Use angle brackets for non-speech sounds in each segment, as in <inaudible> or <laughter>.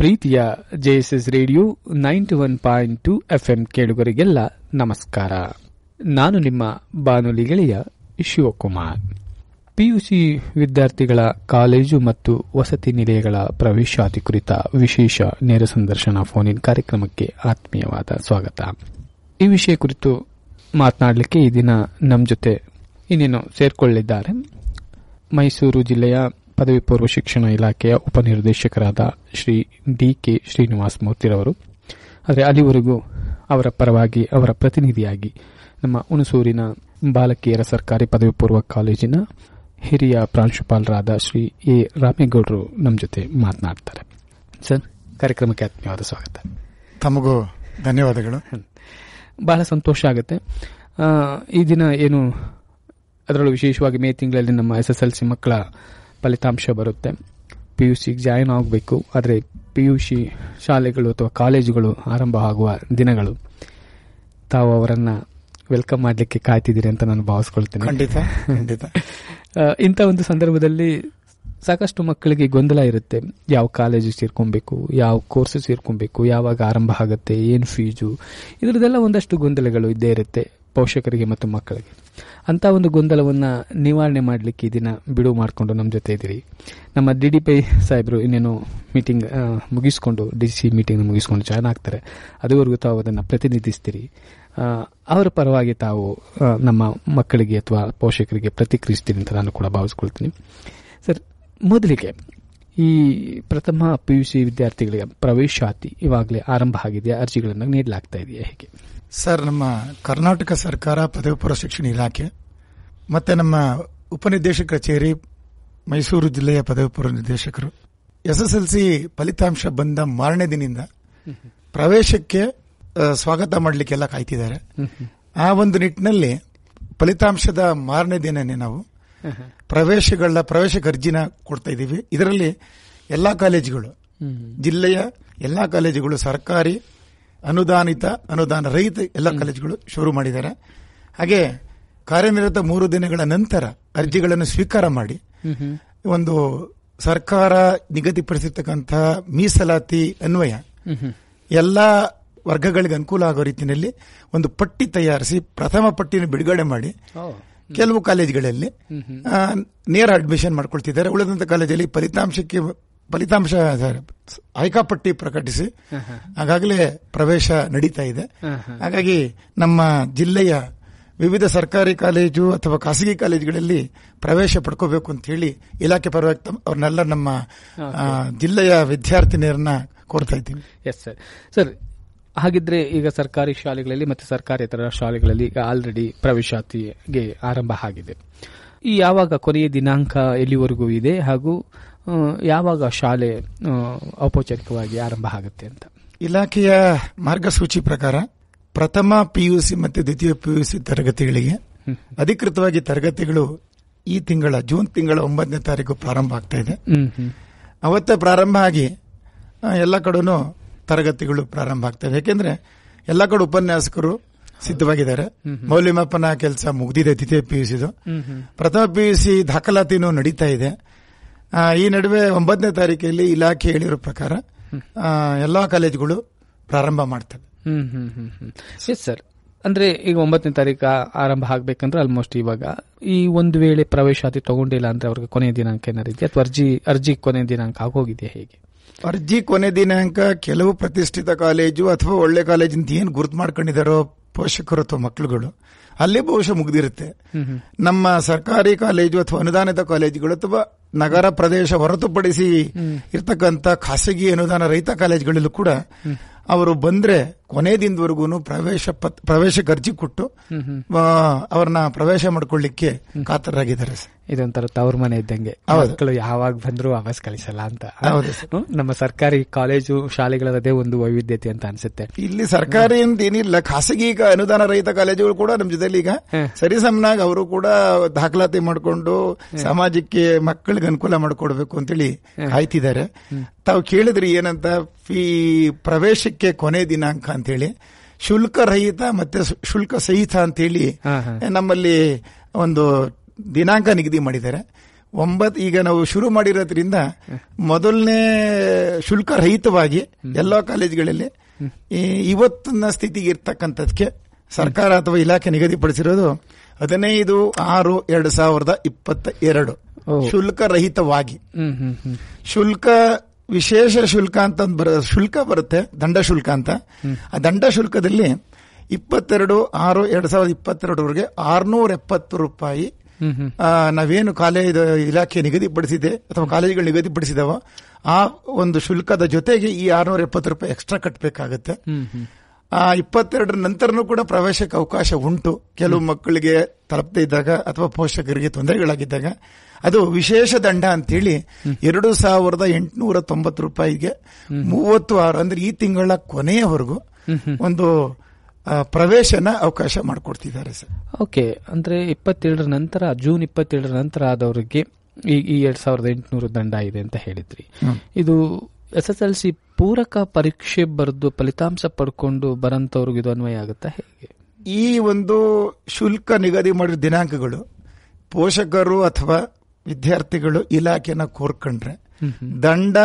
ಪ್ರೀತಿಯ JSS radio ninety one point two FM ಕೇಳುಗರಿಗೆಲ್ಲ ನಮಸ್ಕಾರ ನಾನು ನಿಮ್ಮ ಬಾನುಲಿ ಗೆಳೆಯ ಶಿವಕುಮಾರ್ ಪಿಯುಸಿ ವಿದ್ಯಾರ್ಥಿಗಳ ಕಾಲೇಜು ಮತ್ತು ವಸತಿ ನಿಲಯಗಳ ಪ್ರವೇಶಾತಿ ಕುರಿತ ವಿಶೇಷ ನೇರ ಸಂದರ್ಶನ ಫೋನ್ ಇನ್ ಕಾರ್ಯಕ್ರಮಕ್ಕೆ ಆತ್ಮೀಯವಾದ ಸ್ವಾಗತ ಈ ವಿಷಯ ಕುರಿತು ಮಾತನಾಡಲಿಕ್ಕೆ ಈ ದಿನ ನಮ್ಮ ಜೊತೆ ಇನ್ನೇನು ಸೇರ್ಕೊಳ್ಳಿದ್ದಾರೆ ಮೈಸೂರು ಜಿಲ್ಲೆಯ ಪದವಿ ಪೂರ್ವ ಶಿಕ್ಷಣ ಇಲಾಖೆಯ ಉಪನಿರ್ದೇಶಕರಾದ ಶ್ರೀ ಡಿ ಕೆ ಶ್ರೀನಿವಾಸ ಮೂರ್ತಿರವರು ಆದರೆ ಅಲ್ಲಿವರೆಗೂ ಅವರ ಪರವಾಗಿ ಅವರ ಪ್ರತಿನಿಧಿಯಾಗಿ ನಮ್ಮ ಹುಣಸೂರಿನ ಬಾಲಕಿಯರ ಸರ್ಕಾರಿ ಪದವಿ ಪೂರ್ವ ಕಾಲೇಜಿನ ಹಿರಿಯ ಪ್ರಾಂಶುಪಾಲರಾದ ಶ್ರೀ ಎ ರಾಮೇಗೌಡರು ನಮ್ಮ ಜೊತೆ ಮಾತನಾಡ್ತಾರೆ ಸರ್ ಕಾರ್ಯಕ್ರಮಕ್ಕೆ ಆತ್ಮೀಯವಾದ ಸ್ವಾಗತ ತಮಗೂ ಧನ್ಯವಾದಗಳು ಬಹಳ ಸಂತೋಷ ಆಗುತ್ತೆ ಈ ದಿನ ಏನು ಅದರಲ್ಲೂ ವಿಶೇಷವಾಗಿ ಮೇ ತಿಂಗಳಲ್ಲಿ ನಮ್ಮ ಎಸ್ ಎಸ್ ಎಲ್ ಸಿ ಮಕ್ಕಳ ಫಲಿತಾಂಶ ಬರುತ್ತೆ ಪಿ ಯು ಸಿಗೆ ಜಾಯಿನ್ ಆಗಬೇಕು ಆದರೆ ಪಿ ಯು ಸಿ ಶಾಲೆಗಳು ಅಥವಾ ಕಾಲೇಜುಗಳು ಆರಂಭ ಆಗುವ ದಿನಗಳು ತಾವು ಅವರನ್ನು ವೆಲ್ಕಮ್ ಮಾಡಲಿಕ್ಕೆ ಕಾಯ್ತಿದ್ದೀರಿ ಅಂತ ನಾನು ಭಾವಿಸ್ಕೊಳ್ತೇನೆ ಖಂಡಿತ ಖಂಡಿತ <laughs> ಇಂಥ ಒಂದು ಸಂದರ್ಭದಲ್ಲಿ ಸಾಕಷ್ಟು ಮಕ್ಕಳಿಗೆ ಗೊಂದಲ ಇರುತ್ತೆ ಯಾವ ಕಾಲೇಜು ಸೇರ್ಕೊಬೇಕು ಯಾವ ಕೋರ್ಸ್ ಸೇರ್ಕೊಬೇಕು ಯಾವಾಗ ಆರಂಭ ಆಗುತ್ತೆ ಏನು ಫೀಜು ಇದರದೆಲ್ಲ ಒಂದಷ್ಟು ಗೊಂದಲಗಳು ಇದ್ದೇ ಇರುತ್ತೆ ಪೋಷಕರಿಗೆ ಮತ್ತು ಮಕ್ಕಳಿಗೆ ಅಂತ ಒಂದು ಗೊಂದಲವನ್ನು ನಿವಾರಣೆ ಮಾಡಲಿಕ್ಕೆ ಈ ದಿನ ಬಿಡುವು ಮಾಡಿಕೊಂಡು ನಮ್ಮ ಜೊತೆ ಇದ್ದೀರಿ ನಮ್ಮ ಡಿ ಡಿ ಪಿ ಸಾಹೇಬರು ಇನ್ನೇನು ಮೀಟಿಂಗ್ ಮುಗಿಸ್ಕೊಂಡು ಡಿ ಸಿ ಮೀಟಿಂಗ್ ಮುಗಿಸ್ಕೊಂಡು ಜಾಯ್ನ್ ಆಗ್ತಾರೆ ಅದುವರೆಗೂ ತಾವು ಅದನ್ನು ಪ್ರತಿನಿಧಿಸ್ತೀರಿ ಅವರ ಪರವಾಗಿ ತಾವು ನಮ್ಮ ಮಕ್ಕಳಿಗೆ ಅಥವಾ ಪೋಷಕರಿಗೆ ಪ್ರತಿಕ್ರಿಯಿಸ್ತೀರಿ ಅಂತ ನಾನು ಕೂಡ ಭಾವಿಸ್ಕೊಳ್ತೀನಿ ಸರ್ ಮೊದಲಿಗೆ ಈ ಪ್ರಥಮ ಪಿ ಯು ಸಿ ವಿದ್ಯಾರ್ಥಿಗಳಿಗೆ ಪ್ರವೇಶಾತಿ ಇವಾಗಲೇ ಆರಂಭ ಆಗಿದೆ ಅರ್ಜಿಗಳನ್ನು ನೀಡಲಾಗ್ತಾ ಇದೆಯಾ ಹೇಗೆ ಸರ್ ನಮ್ಮ ಕರ್ನಾಟಕ ಸರ್ಕಾರ ಪದವಿ ಪೂರ್ವ ಶಿಕ್ಷಣ ಇಲಾಖೆ ಮತ್ತೆ ನಮ್ಮ ಉಪನಿರ್ದೇಶಕ ಕಚೇರಿ ಮೈಸೂರು ಜಿಲ್ಲೆಯ ಪದವಿ ಪೂರ್ವ ನಿರ್ದೇಶಕರು ಎಸ್ ಎಸ್ ಎಲ್ ಸಿ ಫಲಿತಾಂಶ ಬಂದ ಮಾರನೇ ದಿನದಿಂದ ಪ್ರವೇಶಕ್ಕೆ ಸ್ವಾಗತ ಮಾಡಲಿಕ್ಕೆಲ್ಲ ಕಾಯ್ತಿದ್ದಾರೆ ಆ ಒಂದು ನಿಟ್ಟಿನಲ್ಲಿ ಫಲಿತಾಂಶದ ಮಾರನೇ ದಿನನೇ ನಾವು ಪ್ರವೇಶಗಳ ಪ್ರವೇಶಕ್ಕೆ ಅರ್ಜಿನ ಕೊಡ್ತಾ ಇದ್ದೀವಿ ಇದರಲ್ಲಿ ಎಲ್ಲಾ ಕಾಲೇಜುಗಳು ಜಿಲ್ಲೆಯ ಎಲ್ಲ ಕಾಲೇಜುಗಳು ಸರ್ಕಾರಿ ಅನುದಾನಿತ ಅನುದಾನ ರಹಿತ ಎಲ್ಲ ಕಾಲೇಜುಗಳು ಶುರು ಮಾಡಿದ್ದಾರೆ ಹಾಗೆ ಕಾರ್ಯನಿರತ ಮೂರು ದಿನಗಳ ನಂತರ ಅರ್ಜಿಗಳನ್ನು ಸ್ವೀಕಾರ ಮಾಡಿ ಒಂದು ಸರ್ಕಾರ ನಿಗದಿಪಡಿಸಿರ್ತಕ್ಕಂತಹ ಮೀಸಲಾತಿ ಅನ್ವಯ ಎಲ್ಲ ವರ್ಗಗಳಿಗೆ ಅನುಕೂಲ ಆಗೋ ರೀತಿಯಲ್ಲಿ ಒಂದು ಪಟ್ಟಿ ತಯಾರಿಸಿ ಪ್ರಥಮ ಪಟ್ಟಿಯನ್ನು ಬಿಡುಗಡೆ ಮಾಡಿ ಕೆಲವು ಕಾಲೇಜುಗಳಲ್ಲಿ ನೇರ ಅಡ್ಮಿಷನ್ ಮಾಡ್ಕೊಳ್ತಿದ್ದಾರೆ ಉಳಿದಂಥ ಕಾಲೇಜಲ್ಲಿ ಫಲಿತಾಂಶಕ್ಕೆ ಫಲಿತಾಂಶ ಆಯ್ಕಾಪಟ್ಟಿ ಪ್ರಕಟಿಸಿ ಹಾಗಾಗಲೇ ಪ್ರವೇಶ ನಡೀತಾ ಇದೆ ಹಾಗಾಗಿ ನಮ್ಮ ಜಿಲ್ಲೆಯ ವಿವಿಧ ಸರ್ಕಾರಿ ಕಾಲೇಜು ಅಥವಾ ಖಾಸಗಿ ಕಾಲೇಜುಗಳಲ್ಲಿ ಪ್ರವೇಶ ಪಡ್ಕೋಬೇಕು ಅಂತ ಹೇಳಿ ಇಲಾಖೆ ಪರವಾಗಿ ಅವ್ರನ್ನೆಲ್ಲ ನಮ್ಮ ಜಿಲ್ಲೆಯ ವಿದ್ಯಾರ್ಥಿನಿಯರನ್ನ ಕೋರ್ತಾ ಇದ್ದೀವಿ ಎಸ್ ಸರ್ ಸರ್ ಹಾಗಿದ್ರೆ ಈಗ ಸರ್ಕಾರಿ ಶಾಲೆಗಳಲ್ಲಿ ಮತ್ತು ಸರ್ಕಾರೇತರ ಶಾಲೆಗಳಲ್ಲಿ ಈಗ ಆಲ್ರೆಡಿ ಪ್ರವೇಶಾತಿಗೆ ಆರಂಭ ಆಗಿದೆ ಈ ಯಾವಾಗ ಕೊನೆಯ ದಿನಾಂಕ ಎಲ್ಲಿವರೆಗೂ ಇದೆ ಹಾಗೂ ಯಾವಾಗ ಶಾಲೆ ಔಪಚಾರಿಕವಾಗಿ ಆರಂಭ ಆಗುತ್ತೆ ಅಂತ ಇಲಾಖೆಯ ಮಾರ್ಗಸೂಚಿ ಪ್ರಕಾರ ಪ್ರಥಮ ಪಿಯುಸಿ ಮತ್ತು ದ್ವಿತೀಯ ಪಿಯುಸಿ ತರಗತಿಗಳಿಗೆ ಅಧಿಕೃತವಾಗಿ ತರಗತಿಗಳು ಈ ತಿಂಗಳ ಜೂನ್ ತಿಂಗಳ ಒಂಬತ್ತನೇ ತಾರೀಕು ಪ್ರಾರಂಭ ಆಗ್ತಾ ಇದೆ ಅವತ್ತೇ ಪ್ರಾರಂಭ ಆಗಿ ಎಲ್ಲ ಕಡೂ ತರಗತಿಗಳು ಪ್ರಾರಂಭ ಆಗ್ತವೆ ಯಾಕೆಂದ್ರೆ ಎಲ್ಲ ಕಡೆ ಉಪನ್ಯಾಸಕರು ಸಿದ್ಧವಾಗಿದ್ದಾರೆ ಮೌಲ್ಯಮಾಪನ ಕೆಲಸ ಮುಗಿದಿದೆ ದ್ವಿತೀಯ ಪಿಯುಸಿದು ಪ್ರಥಮ ಪಿಯುಸಿ ದಾಖಲಾತಿನೂ ನಡೀತಾ ಇದೆ ಈ ನಡುವೆ ಒಂಬತ್ತನೇ ತಾರೀಕಲ್ಲಿ ಇಲಾಖೆ ಹೇಳಿರೋ ಪ್ರಕಾರ ಎಲ್ಲ ಕಾಲೇಜುಗಳು ಪ್ರಾರಂಭ ಮಾಡ್ತವೆ ಹ್ಮ್ ಸರ್ ಅಂದ್ರೆ ಈಗ ಒಂಬತ್ತನೇ ತಾರೀಕು ಆರಂಭ ಆಗ್ಬೇಕಂದ್ರೆ ಆಲ್ಮೋಸ್ಟ್ ಇವಾಗ ಈ ಒಂದು ವೇಳೆ ಪ್ರವೇಶಾತಿ ತಗೊಂಡಿಲ್ಲ ಅಂದ್ರೆ ಅವ್ರಿಗೆ ಕೊನೆ ದಿನಾಂಕ ಏನಾರಿದೆ ಅಥವಾ ಅರ್ಜಿ ಅರ್ಜಿ ಕೊನೆಯ ದಿನಾಂಕ ಆಗೋಗಿದೆ ಹೇಗೆ ಅರ್ಜಿ ಕೊನೆ ದಿನಾಂಕ ಕೆಲವು ಪ್ರತಿಷ್ಠಿತ ಕಾಲೇಜು ಅಥವಾ ಒಳ್ಳೆ ಕಾಲೇಜಿಂದ ಏನು ಗುರುತು ಮಾಡ್ಕೊಂಡಿದಾರೋ ಪೋಷಕರು ಅಥವಾ ಮಕ್ಕಳುಗಳು ಅಲ್ಲೇ ಬಹುಶಃ ಮುಗ್ದಿರುತ್ತೆ ನಮ್ಮ ಸರ್ಕಾರಿ ಕಾಲೇಜು ಅಥವಾ ಅನುದಾನಿತ ಕಾಲೇಜುಗಳು ಅಥವಾ ನಗರ ಪ್ರದೇಶ ಹೊರತುಪಡಿಸಿ ಇರ್ತಕ್ಕಂಥ ಖಾಸಗಿ ಅನುದಾನ ರೈತ ಕಾಲೇಜ್ಗಳಲ್ಲೂ ಕೂಡ ಅವರು ಬಂದ್ರೆ ಕೊನೆ ದಿನದವರೆಗೂ ಪ್ರವೇಶ ಪ್ರವೇಶಕ್ಕೆ ಅರ್ಜಿ ಕೊಟ್ಟು ಅವರನ್ನ ಪ್ರವೇಶ ಮಾಡ್ಕೊಳ್ಳಿಕ್ಕೆ ಕಾತರಾಗಿದ್ದಾರೆ ಸರ್ ಇದೊಂಥರ ತವ್ರ ಮನೆ ಇದ್ದಂಗೆ ಮಕ್ಕಳು ಯಾವಾಗ ಬಂದ್ರು ವಾಪಸ್ ಕಳಿಸಲ್ಲ ಅಂತ ನಮ್ಮ ಸರ್ಕಾರಿ ಕಾಲೇಜು ಅದೇ ಒಂದು ವೈವಿಧ್ಯತೆ ಅಂತ ಅನ್ಸುತ್ತೆ ಇಲ್ಲಿ ಸರ್ಕಾರಿ ಅಂತ ಏನಿಲ್ಲ ಖಾಸಗಿ ಅನುದಾನ ರಹಿತ ಕಾಲೇಜುಗಳು ಕೂಡ ನಮ್ಮ ಜೊತೆಲಿ ಈಗ ಸರಿಸಮನಾಗಿ ಅವರು ಕೂಡ ದಾಖಲಾತಿ ಮಾಡಿಕೊಂಡು ಸಮಾಜಕ್ಕೆ ಮಕ್ಕಳಿಗೆ ಅನುಕೂಲ ಮಾಡಿಕೊಡ್ಬೇಕು ಅಂತೇಳಿ ಕಾಯ್ತಿದ್ದಾರೆ ತಾವು ಕೇಳಿದ್ರಿ ಏನಂತ ಫೀ ಪ್ರವೇಶಕ್ಕೆ ಕೊನೆ ದಿನಾಂಕ ಅಂತ ಹೇಳಿ ಶುಲ್ಕ ರಹಿತ ಮತ್ತೆ ಶುಲ್ಕ ಸಹಿತ ಅಂತೇಳಿ ನಮ್ಮಲ್ಲಿ ಒಂದು ದಿನಾಂಕ ನಿಗದಿ ಮಾಡಿದ್ದಾರೆ ಒಂಬತ್ತು ಈಗ ನಾವು ಶುರು ಮಾಡಿರೋದ್ರಿಂದ ಮೊದಲನೇ ಶುಲ್ಕ ರಹಿತವಾಗಿ ಎಲ್ಲ ಕಾಲೇಜುಗಳಲ್ಲಿ ಇವತ್ತಿನ ಸ್ಥಿತಿಗೆ ಇರ್ತಕ್ಕಂಥದ್ಕೆ ಸರ್ಕಾರ ಅಥವಾ ಇಲಾಖೆ ನಿಗದಿಪಡಿಸಿರೋದು ಹದಿನೈದು ಆರು ಎರಡು ಸಾವಿರದ ಇಪ್ಪತ್ತ ಎರಡು ಶುಲ್ಕ ರಹಿತವಾಗಿ ಶುಲ್ಕ ವಿಶೇಷ ಶುಲ್ಕ ಅಂತ ಶುಲ್ಕ ಬರುತ್ತೆ ದಂಡ ಶುಲ್ಕ ಅಂತ ಆ ದಂಡ ಶುಲ್ಕದಲ್ಲಿ ಇಪ್ಪತ್ತೆರಡು ಆರು ಎರಡು ಸಾವಿರದ ಇಪ್ಪತ್ತೆರಡವರೆಗೆ ಆರ್ನೂರ ಎಪ್ಪತ್ತು ರೂಪಾಯಿ ನಾವೇನು ಕಾಲೇಜ್ ಇಲಾಖೆ ನಿಗದಿಪಡಿಸಿದೆ ಅಥವಾ ಕಾಲೇಜುಗಳು ನಿಗದಿಪಡಿಸಿದವ ಆ ಒಂದು ಶುಲ್ಕದ ಜೊತೆಗೆ ಈ ಆರ್ನೂರ ಎಪ್ಪತ್ತು ರೂಪಾಯಿ ಎಕ್ಸ್ಟ್ರಾ ಕಟ್ಟಬೇಕಾಗತ್ತೆ ಆ ಇಪ್ಪತ್ತೆರಡರ ನಂತರನೂ ಕೂಡ ಪ್ರವೇಶಕ್ಕೆ ಅವಕಾಶ ಉಂಟು ಕೆಲವು ಮಕ್ಕಳಿಗೆ ತಲುಪದೇ ಇದ್ದಾಗ ಅಥವಾ ಪೋಷಕರಿಗೆ ತೊಂದರೆಗಳಾಗಿದ್ದಾಗ ಅದು ವಿಶೇಷ ದಂಡ ಅಂತೇಳಿ ಎರಡು ಸಾವಿರದ ಎಂಟುನೂರ ತೊಂಬತ್ತು ರೂಪಾಯಿಗೆ ಮೂವತ್ತು ಆರು ಅಂದ್ರೆ ಈ ತಿಂಗಳ ಕೊನೆಯವರೆಗೂ ಒಂದು ಪ್ರವೇಶನ ಅವಕಾಶ ಮಾಡಿಕೊಡ್ತಿದ್ದಾರೆ ಸರ್ ಓಕೆ ಅಂದ್ರೆ ಇಪ್ಪತ್ತೇಳರ ನಂತರ ಜೂನ್ ಇಪ್ಪತ್ತೇಳರ ನಂತರ ಆದವರಿಗೆ ಈ ಈ ಎರಡ್ ಸಾವಿರದ ಎಂಟುನೂರು ದಂಡ ಇದೆ ಅಂತ ಹೇಳಿದ್ರಿ ಇದು ಎಸ್ ಎಸ್ ಎಲ್ ಸಿ ಪೂರಕ ಪರೀಕ್ಷೆ ಬರೆದು ಫಲಿತಾಂಶ ಪಡ್ಕೊಂಡು ಬರಂತವ್ರಿಗೆ ಇದು ಅನ್ವಯ ಆಗುತ್ತಾ ಹೇಗೆ ಈ ಒಂದು ಶುಲ್ಕ ನಿಗದಿ ಮಾಡಿದ ದಿನಾಂಕಗಳು ಪೋಷಕರು ಅಥವಾ ವಿದ್ಯಾರ್ಥಿಗಳು ಇಲಾಖೆನ ಕೋರ್ಕೊಂಡ್ರೆ ದಂಡ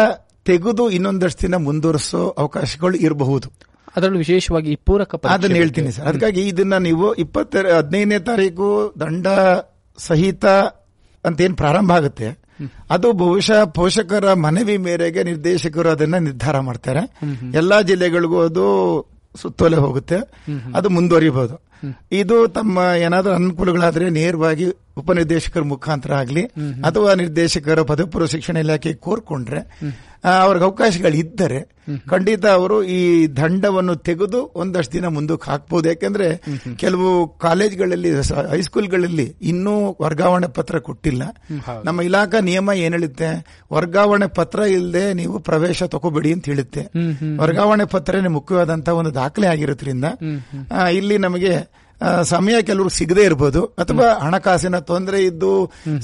ತೆಗೆದು ಇನ್ನೊಂದಷ್ಟು ದಿನ ಮುಂದುವರಿಸೋ ಅವಕಾಶಗಳು ಇರಬಹುದು ಅದರಲ್ಲೂ ವಿಶೇಷವಾಗಿ ಪೂರಕ ಅದನ್ನು ಹೇಳ್ತೀನಿ ಸರ್ ಅದಕ್ಕಾಗಿ ಇದನ್ನ ನೀವು ಇಪ್ಪತ್ತ ಹದಿನೈದನೇ ತಾರೀಕು ದಂಡ ಸಹಿತ ಅಂತ ಏನು ಪ್ರಾರಂಭ ಆಗುತ್ತೆ ಅದು ಬಹುಶಃ ಪೋಷಕರ ಮನವಿ ಮೇರೆಗೆ ನಿರ್ದೇಶಕರು ಅದನ್ನ ನಿರ್ಧಾರ ಮಾಡ್ತಾರೆ ಎಲ್ಲಾ ಜಿಲ್ಲೆಗಳಿಗೂ ಅದು ಸುತ್ತೋಲೆ ಹೋಗುತ್ತೆ ಅದು ಮುಂದುವರಿಬಹುದು ಇದು ತಮ್ಮ ಏನಾದರೂ ಅನುಕೂಲಗಳಾದ್ರೆ ನೇರವಾಗಿ ಉಪನಿರ್ದೇಶಕರ ಮುಖಾಂತರ ಆಗಲಿ ಅಥವಾ ನಿರ್ದೇಶಕರ ಪದವಿಪೂರ್ವ ಶಿಕ್ಷಣ ಇಲಾಖೆ ಕೋರ್ಕೊಂಡ್ರೆ ಅವ್ರಿಗೆ ಅವಕಾಶಗಳು ಇದ್ದರೆ ಖಂಡಿತ ಅವರು ಈ ದಂಡವನ್ನು ತೆಗೆದು ಒಂದಷ್ಟು ದಿನ ಮುಂದಕ್ಕೆ ಹಾಕ್ಬೋದು ಯಾಕೆಂದ್ರೆ ಕೆಲವು ಕಾಲೇಜ್ಗಳಲ್ಲಿ ಹೈಸ್ಕೂಲ್ಗಳಲ್ಲಿ ಇನ್ನೂ ವರ್ಗಾವಣೆ ಪತ್ರ ಕೊಟ್ಟಿಲ್ಲ ನಮ್ಮ ಇಲಾಖಾ ನಿಯಮ ಏನ್ ಹೇಳುತ್ತೆ ವರ್ಗಾವಣೆ ಪತ್ರ ಇಲ್ಲದೆ ನೀವು ಪ್ರವೇಶ ತಗೋಬೇಡಿ ಅಂತ ಹೇಳುತ್ತೆ ವರ್ಗಾವಣೆ ಪತ್ರನೇ ಮುಖ್ಯವಾದಂತಹ ಒಂದು ದಾಖಲೆ ಆಗಿರೋದ್ರಿಂದ ಇಲ್ಲಿ ನಮಗೆ ಸಮಯ ಕೆಲವರು ಸಿಗದೇ ಇರ್ಬೋದು ಅಥವಾ ಹಣಕಾಸಿನ ತೊಂದರೆ ಇದ್ದು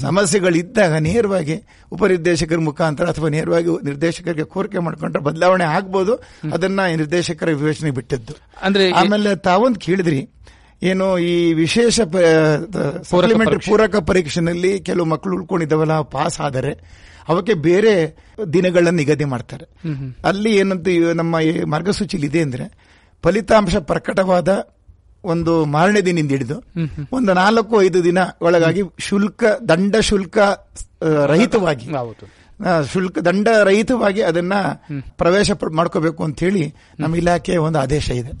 ಸಮಸ್ಯೆಗಳಿದ್ದಾಗ ನೇರವಾಗಿ ಉಪನಿರ್ದೇಶಕರ ಮುಖಾಂತರ ಅಥವಾ ನೇರವಾಗಿ ನಿರ್ದೇಶಕರಿಗೆ ಕೋರಿಕೆ ಮಾಡ್ಕೊಂಡ್ರೆ ಬದಲಾವಣೆ ಆಗ್ಬೋದು ಅದನ್ನ ನಿರ್ದೇಶಕರ ವಿವೇಚನೆ ಬಿಟ್ಟಿದ್ದು ಅಂದ್ರೆ ಆಮೇಲೆ ತಾವೊಂದು ಕೇಳಿದ್ರಿ ಏನು ಈ ವಿಶೇಷ ಸಪ್ಲಿಮೆಂಟರಿ ಪೂರಕ ಪರೀಕ್ಷೆನಲ್ಲಿ ಕೆಲವು ಮಕ್ಕಳು ಉಳ್ಕೊಂಡಿದ್ದವಲ್ಲ ಪಾಸ್ ಆದರೆ ಅವಕ್ಕೆ ಬೇರೆ ದಿನಗಳನ್ನ ನಿಗದಿ ಮಾಡ್ತಾರೆ ಅಲ್ಲಿ ಏನಂತ ನಮ್ಮ ಮಾರ್ಗಸೂಚಿಲಿ ಇದೆ ಅಂದ್ರೆ ಫಲಿತಾಂಶ ಪ್ರಕಟವಾದ ಒಂದು ಮಾರನೇ ದಿನದಿಂದ ಹಿಡಿದು ಒಂದು ನಾಲ್ಕು ಐದು ದಿನ ಒಳಗಾಗಿ ಶುಲ್ಕ ದಂಡ ಶುಲ್ಕ ರಹಿತವಾಗಿ ಶುಲ್ಕ ದಂಡ ರಹಿತವಾಗಿ ಅದನ್ನ ಪ್ರವೇಶ ಮಾಡ್ಕೋಬೇಕು ಅಂತ ಹೇಳಿ ನಮ್ಮ ಇಲಾಖೆ ಒಂದು ಆದೇಶ ಇದೆ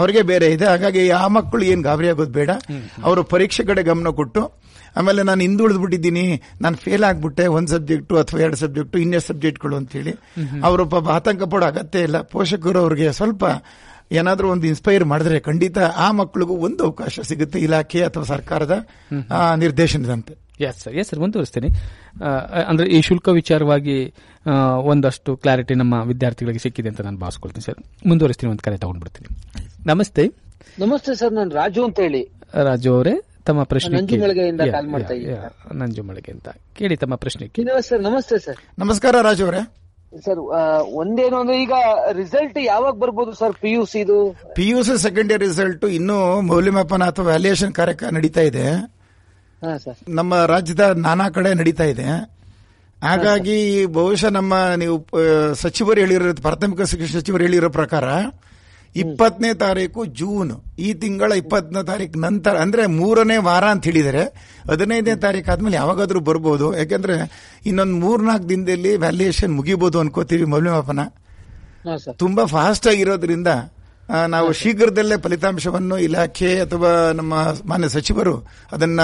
ಅವರಿಗೆ ಬೇರೆ ಇದೆ ಹಾಗಾಗಿ ಆ ಮಕ್ಕಳು ಏನು ಗಾಬರಿ ಆಗೋದು ಬೇಡ ಅವರು ಪರೀಕ್ಷೆ ಕಡೆ ಗಮನ ಕೊಟ್ಟು ಆಮೇಲೆ ನಾನು ಹಿಂದುಳಿದು ಬಿಟ್ಟಿದ್ದೀನಿ ನಾನು ಫೇಲ್ ಆಗ್ಬಿಟ್ಟೆ ಒಂದು ಸಬ್ಜೆಕ್ಟು ಅಥವಾ ಎರಡು ಸಬ್ಜೆಕ್ಟು ಇನ್ನೇ ಸಬ್ಜೆಕ್ಟ್ಗಳು ಅಂತೇಳಿ ಅವರು ಪಾಪ ಆತಂಕ ಪಡೋ ಅಗತ್ಯ ಇಲ್ಲ ಪೋಷಕರು ಅವ್ರಿಗೆ ಸ್ವಲ್ಪ ಏನಾದರೂ ಒಂದು ಇನ್ಸ್ಪೈರ್ ಮಾಡಿದ್ರೆ ಖಂಡಿತ ಆ ಮಕ್ಕಳಿಗೂ ಒಂದು ಅವಕಾಶ ಸಿಗುತ್ತೆ ಇಲಾಖೆ ಅಥವಾ ಸರ್ಕಾರದ ನಿರ್ದೇಶನದಂತೆ ಎಸ್ ಸರ್ ಎಸ್ ಸರ್ ಮುಂದುವರಿಸ್ತೇನೆ ಅಂದ್ರೆ ಈ ಶುಲ್ಕ ವಿಚಾರವಾಗಿ ಒಂದಷ್ಟು ಕ್ಲಾರಿಟಿ ನಮ್ಮ ವಿದ್ಯಾರ್ಥಿಗಳಿಗೆ ಸಿಕ್ಕಿದೆ ಅಂತ ನಾನು ಭಾವಿಸ್ಕೊಳ್ತೀನಿ ಸರ್ ಮುಂದುವರಿಸ್ತೀನಿ ಒಂದು ಕರೆ ತಗೊಂಡ್ಬಿಡ್ತೀನಿ ನಮಸ್ತೆ ನಮಸ್ತೆ ಸರ್ ನಾನು ರಾಜು ಅಂತ ಹೇಳಿ ರಾಜು ಅವರೇ ತಮ್ಮ ಪ್ರಶ್ನೆ ಮಳಿಗೆ ಅಂತ ಕೇಳಿ ತಮ್ಮ ಪ್ರಶ್ನೆ ನಮಸ್ತೆ ಸರ್ ನಮಸ್ಕಾರ ರಾಜು ಅವರೇ ಸರ್ ಒಂದೇನು ಅಂದ್ರೆ ಈಗ ರಿಸಲ್ಟ್ ಯಾವಾಗ ಬರ್ಬೋದು ಸರ್ ಪಿ ಯು ಇದು P U C second year result ಇನ್ನೂ ಮೌಲ್ಯಮಾಪನ ಅಥವಾ ವ್ಯಾಲ್ಯೂಯೇಷನ್ ಕಾರ್ಯಕ್ರಮ ನಡೀತಾ ಇದೆ ನಮ್ಮ ರಾಜ್ಯದ ನಾನಾ ಕಡೆ ನಡೀತಾ ಇದೆ ಹಾಗಾಗಿ ಬಹುಶಃ ನಮ್ಮ ನೀವು ಸಚಿವರು ಹೇಳಿರೋ ಪ್ರಾಥಮಿಕ ಶಿಕ್ಷಣ ಸಚಿವರು ಹೇಳಿರೋ ಪ್ರಕಾರ ಇಪ್ಪತ್ತನೇ ತಾರೀಕು ಜೂನ್ ಈ ತಿಂಗಳ ಇಪ್ಪತ್ತನೇ ತಾರೀಕು ನಂತರ ಅಂದ್ರೆ ಮೂರನೇ ವಾರ ಅಂತ ಹೇಳಿದರೆ ಹದಿನೈದನೇ ತಾರೀಕು ಆದ್ಮೇಲೆ ಯಾವಾಗಾದರೂ ಬರ್ಬೋದು ಯಾಕೆಂದ್ರೆ ಇನ್ನೊಂದು ಮೂರ್ನಾಲ್ಕು ದಿನದಲ್ಲಿ ವ್ಯಾಲ್ಯೂಯೇಷನ್ ಮುಗಿಬಹುದು ಅನ್ಕೋತೀವಿ ಮೌಲ್ಯಮಾಪನ ತುಂಬಾ ಫಾಸ್ಟ್ ಆಗಿರೋದ್ರಿಂದ ನಾವು ಶೀಘ್ರದಲ್ಲೇ ಫಲಿತಾಂಶವನ್ನು ಇಲಾಖೆ ಅಥವಾ ನಮ್ಮ ಮಾನ್ಯ ಸಚಿವರು ಅದನ್ನ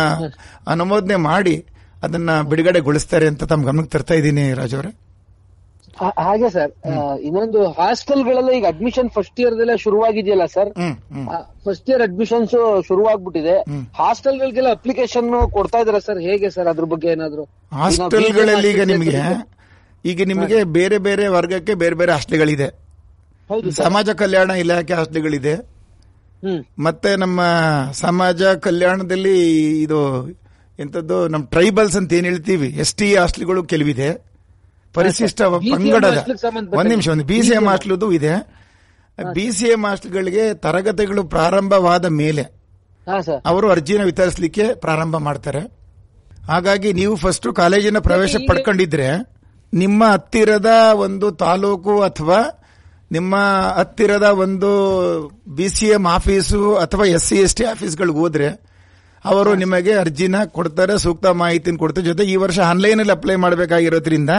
ಅನುಮೋದನೆ ಮಾಡಿ ಅದನ್ನ ಬಿಡುಗಡೆಗೊಳಿಸ್ತಾರೆ ಅಂತ ತಮ್ಮ ಗಮನಕ್ಕೆ ತರ್ತಾ ಇದ್ದೀನಿ ರಾಜವರೇ ಹಾಗೆ ಸರ್ ಇನ್ನೊಂದು ಹಾಸ್ಟೆಲ್ ಗಳೆಲ್ಲ ಈಗ ಅಡ್ಮಿಷನ್ ಫಸ್ಟ್ ಇಯರ್ ದಲ್ಲೇ ಶುರುವಾಗಿದೆಯಲ್ಲ ಸರ್ ಫಸ್ಟ್ ಇಯರ್ ಅಡ್ಮಿಷನ್ಸ್ ಶುರುವಾಗ್ಬಿಟ್ಟಿದೆ ಹಾಸ್ಟೆಲ್ ಗಳಿಗೆಲ್ಲ ಅಪ್ಲಿಕೇಶನ್ ಕೊಡ್ತಾ ಇದಾರೆ ಸರ್ ಹೇಗೆ ಸರ್ ಅದ್ರ ಬಗ್ಗೆ ಏನಾದ್ರು ಹಾಸ್ಟೆಲ್ಗಳಲ್ಲಿ ಈಗ ನಿಮಗೆ ಈಗ ನಿಮಗೆ ಬೇರೆ ಬೇರೆ ವರ್ಗಕ್ಕೆ ಬೇರೆ ಬೇರೆ ಹಾಸ್ಟೆಲ್ಗಳಿದೆ ಸಮಾಜ ಕಲ್ಯಾಣ ಇಲಾಖೆ ಹಾಸ್ಟೆಲ್ಗಳಿದೆ ಮತ್ತೆ ನಮ್ಮ ಸಮಾಜ ಕಲ್ಯಾಣದಲ್ಲಿ ಇದು ಎಂತದ್ದು ನಮ್ಮ ಟ್ರೈಬಲ್ಸ್ ಅಂತ ಏನ್ ಹೇಳ್ತೀವಿ ಎಸ್ ಟಿ ಹಾಸ್ಟೆಲ್ಗಳು ಕೆಲವಿದೆ ಪರಿಶಿಷ್ಟ ಪಂಗಡದ ಒಂದ್ ನಿಮಿಷ ಒಂದು ಬಿ ಸಿ ಎ ಮಾಸ್ಟ್ಲದು ಇದೆ ಬಿ ಸಿ ಎ ಗಳಿಗೆ ತರಗತಿಗಳು ಪ್ರಾರಂಭವಾದ ಮೇಲೆ ಅವರು ಅರ್ಜಿನ ವಿತರಿಸಲಿಕ್ಕೆ ಪ್ರಾರಂಭ ಮಾಡ್ತಾರೆ ಹಾಗಾಗಿ ನೀವು ಫಸ್ಟ್ ಕಾಲೇಜಿನ ಪ್ರವೇಶ ಪಡ್ಕೊಂಡಿದ್ರೆ ನಿಮ್ಮ ಹತ್ತಿರದ ಒಂದು ತಾಲೂಕು ಅಥವಾ ನಿಮ್ಮ ಹತ್ತಿರದ ಒಂದು ಬಿ ಸಿ ಎಂ ಆಫೀಸು ಅಥವಾ ಎಸ್ ಸಿ ಎಸ್ ಟಿ ಆಫೀಸ್ಗಳಿಗೆ ಹೋದ್ರೆ ಅವರು ನಿಮಗೆ ಅರ್ಜಿನ ಕೊಡ್ತಾರೆ ಸೂಕ್ತ ಮಾಹಿತಿನ ಕೊಡ್ತಾರೆ ಜೊತೆ ಈ ವರ್ಷ ಆನ್ಲೈನಲ್ಲಿ ಅಪ್ಲೈ ಮಾಡಬೇಕಾಗಿರೋದ್ರಿಂದ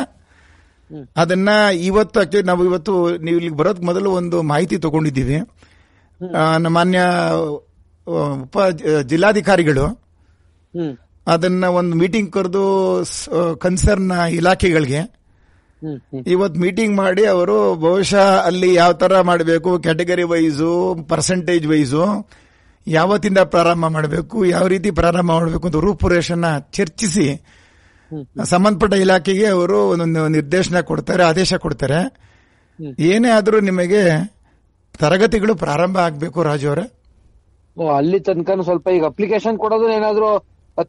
ಅದನ್ನ ಇವತ್ತು ಆಕ್ಚುಲಿ ನಾವು ಇವತ್ತು ನೀವು ಇಲ್ಲಿಗೆ ಬರೋದಕ್ಕೆ ಮೊದಲು ಒಂದು ಮಾಹಿತಿ ತಗೊಂಡಿದ್ದೀವಿ ನಮ್ಮ ಮಾನ್ಯ ಉಪ ಜಿಲ್ಲಾಧಿಕಾರಿಗಳು ಅದನ್ನ ಒಂದು ಮೀಟಿಂಗ್ ಕರೆದು ಕನ್ಸರ್ನ್ ಇಲಾಖೆಗಳಿಗೆ ಇವತ್ತು ಮೀಟಿಂಗ್ ಮಾಡಿ ಅವರು ಬಹುಶಃ ಅಲ್ಲಿ ಯಾವ ತರ ಮಾಡಬೇಕು ಕ್ಯಾಟಗರಿ ವೈಸು ಪರ್ಸೆಂಟೇಜ್ ವೈಸು ಯಾವತ್ತಿಂದ ಪ್ರಾರಂಭ ಮಾಡಬೇಕು ಯಾವ ರೀತಿ ಪ್ರಾರಂಭ ಮಾಡಬೇಕು ಅಂತ ರೂಪುರೇಷನ್ನ ಚರ್ಚಿಸಿ ಸಂಬಂಧಪಟ್ಟ ಇಲಾಖೆಗೆ ಅವರು ಒಂದೊಂದು ನಿರ್ದೇಶನ ಕೊಡ್ತಾರೆ ಆದೇಶ ಕೊಡ್ತಾರೆ ಏನೇ ಆದ್ರೂ ನಿಮಗೆ ತರಗತಿಗಳು ಪ್ರಾರಂಭ ಆಗ್ಬೇಕು ರಾಜು ಅವರೇ ಅಲ್ಲಿ ತನಕ ಸ್ವಲ್ಪ ಈಗ ಅಪ್ಲಿಕೇಶನ್ ಕೊಡೋದು ಏನಾದ್ರು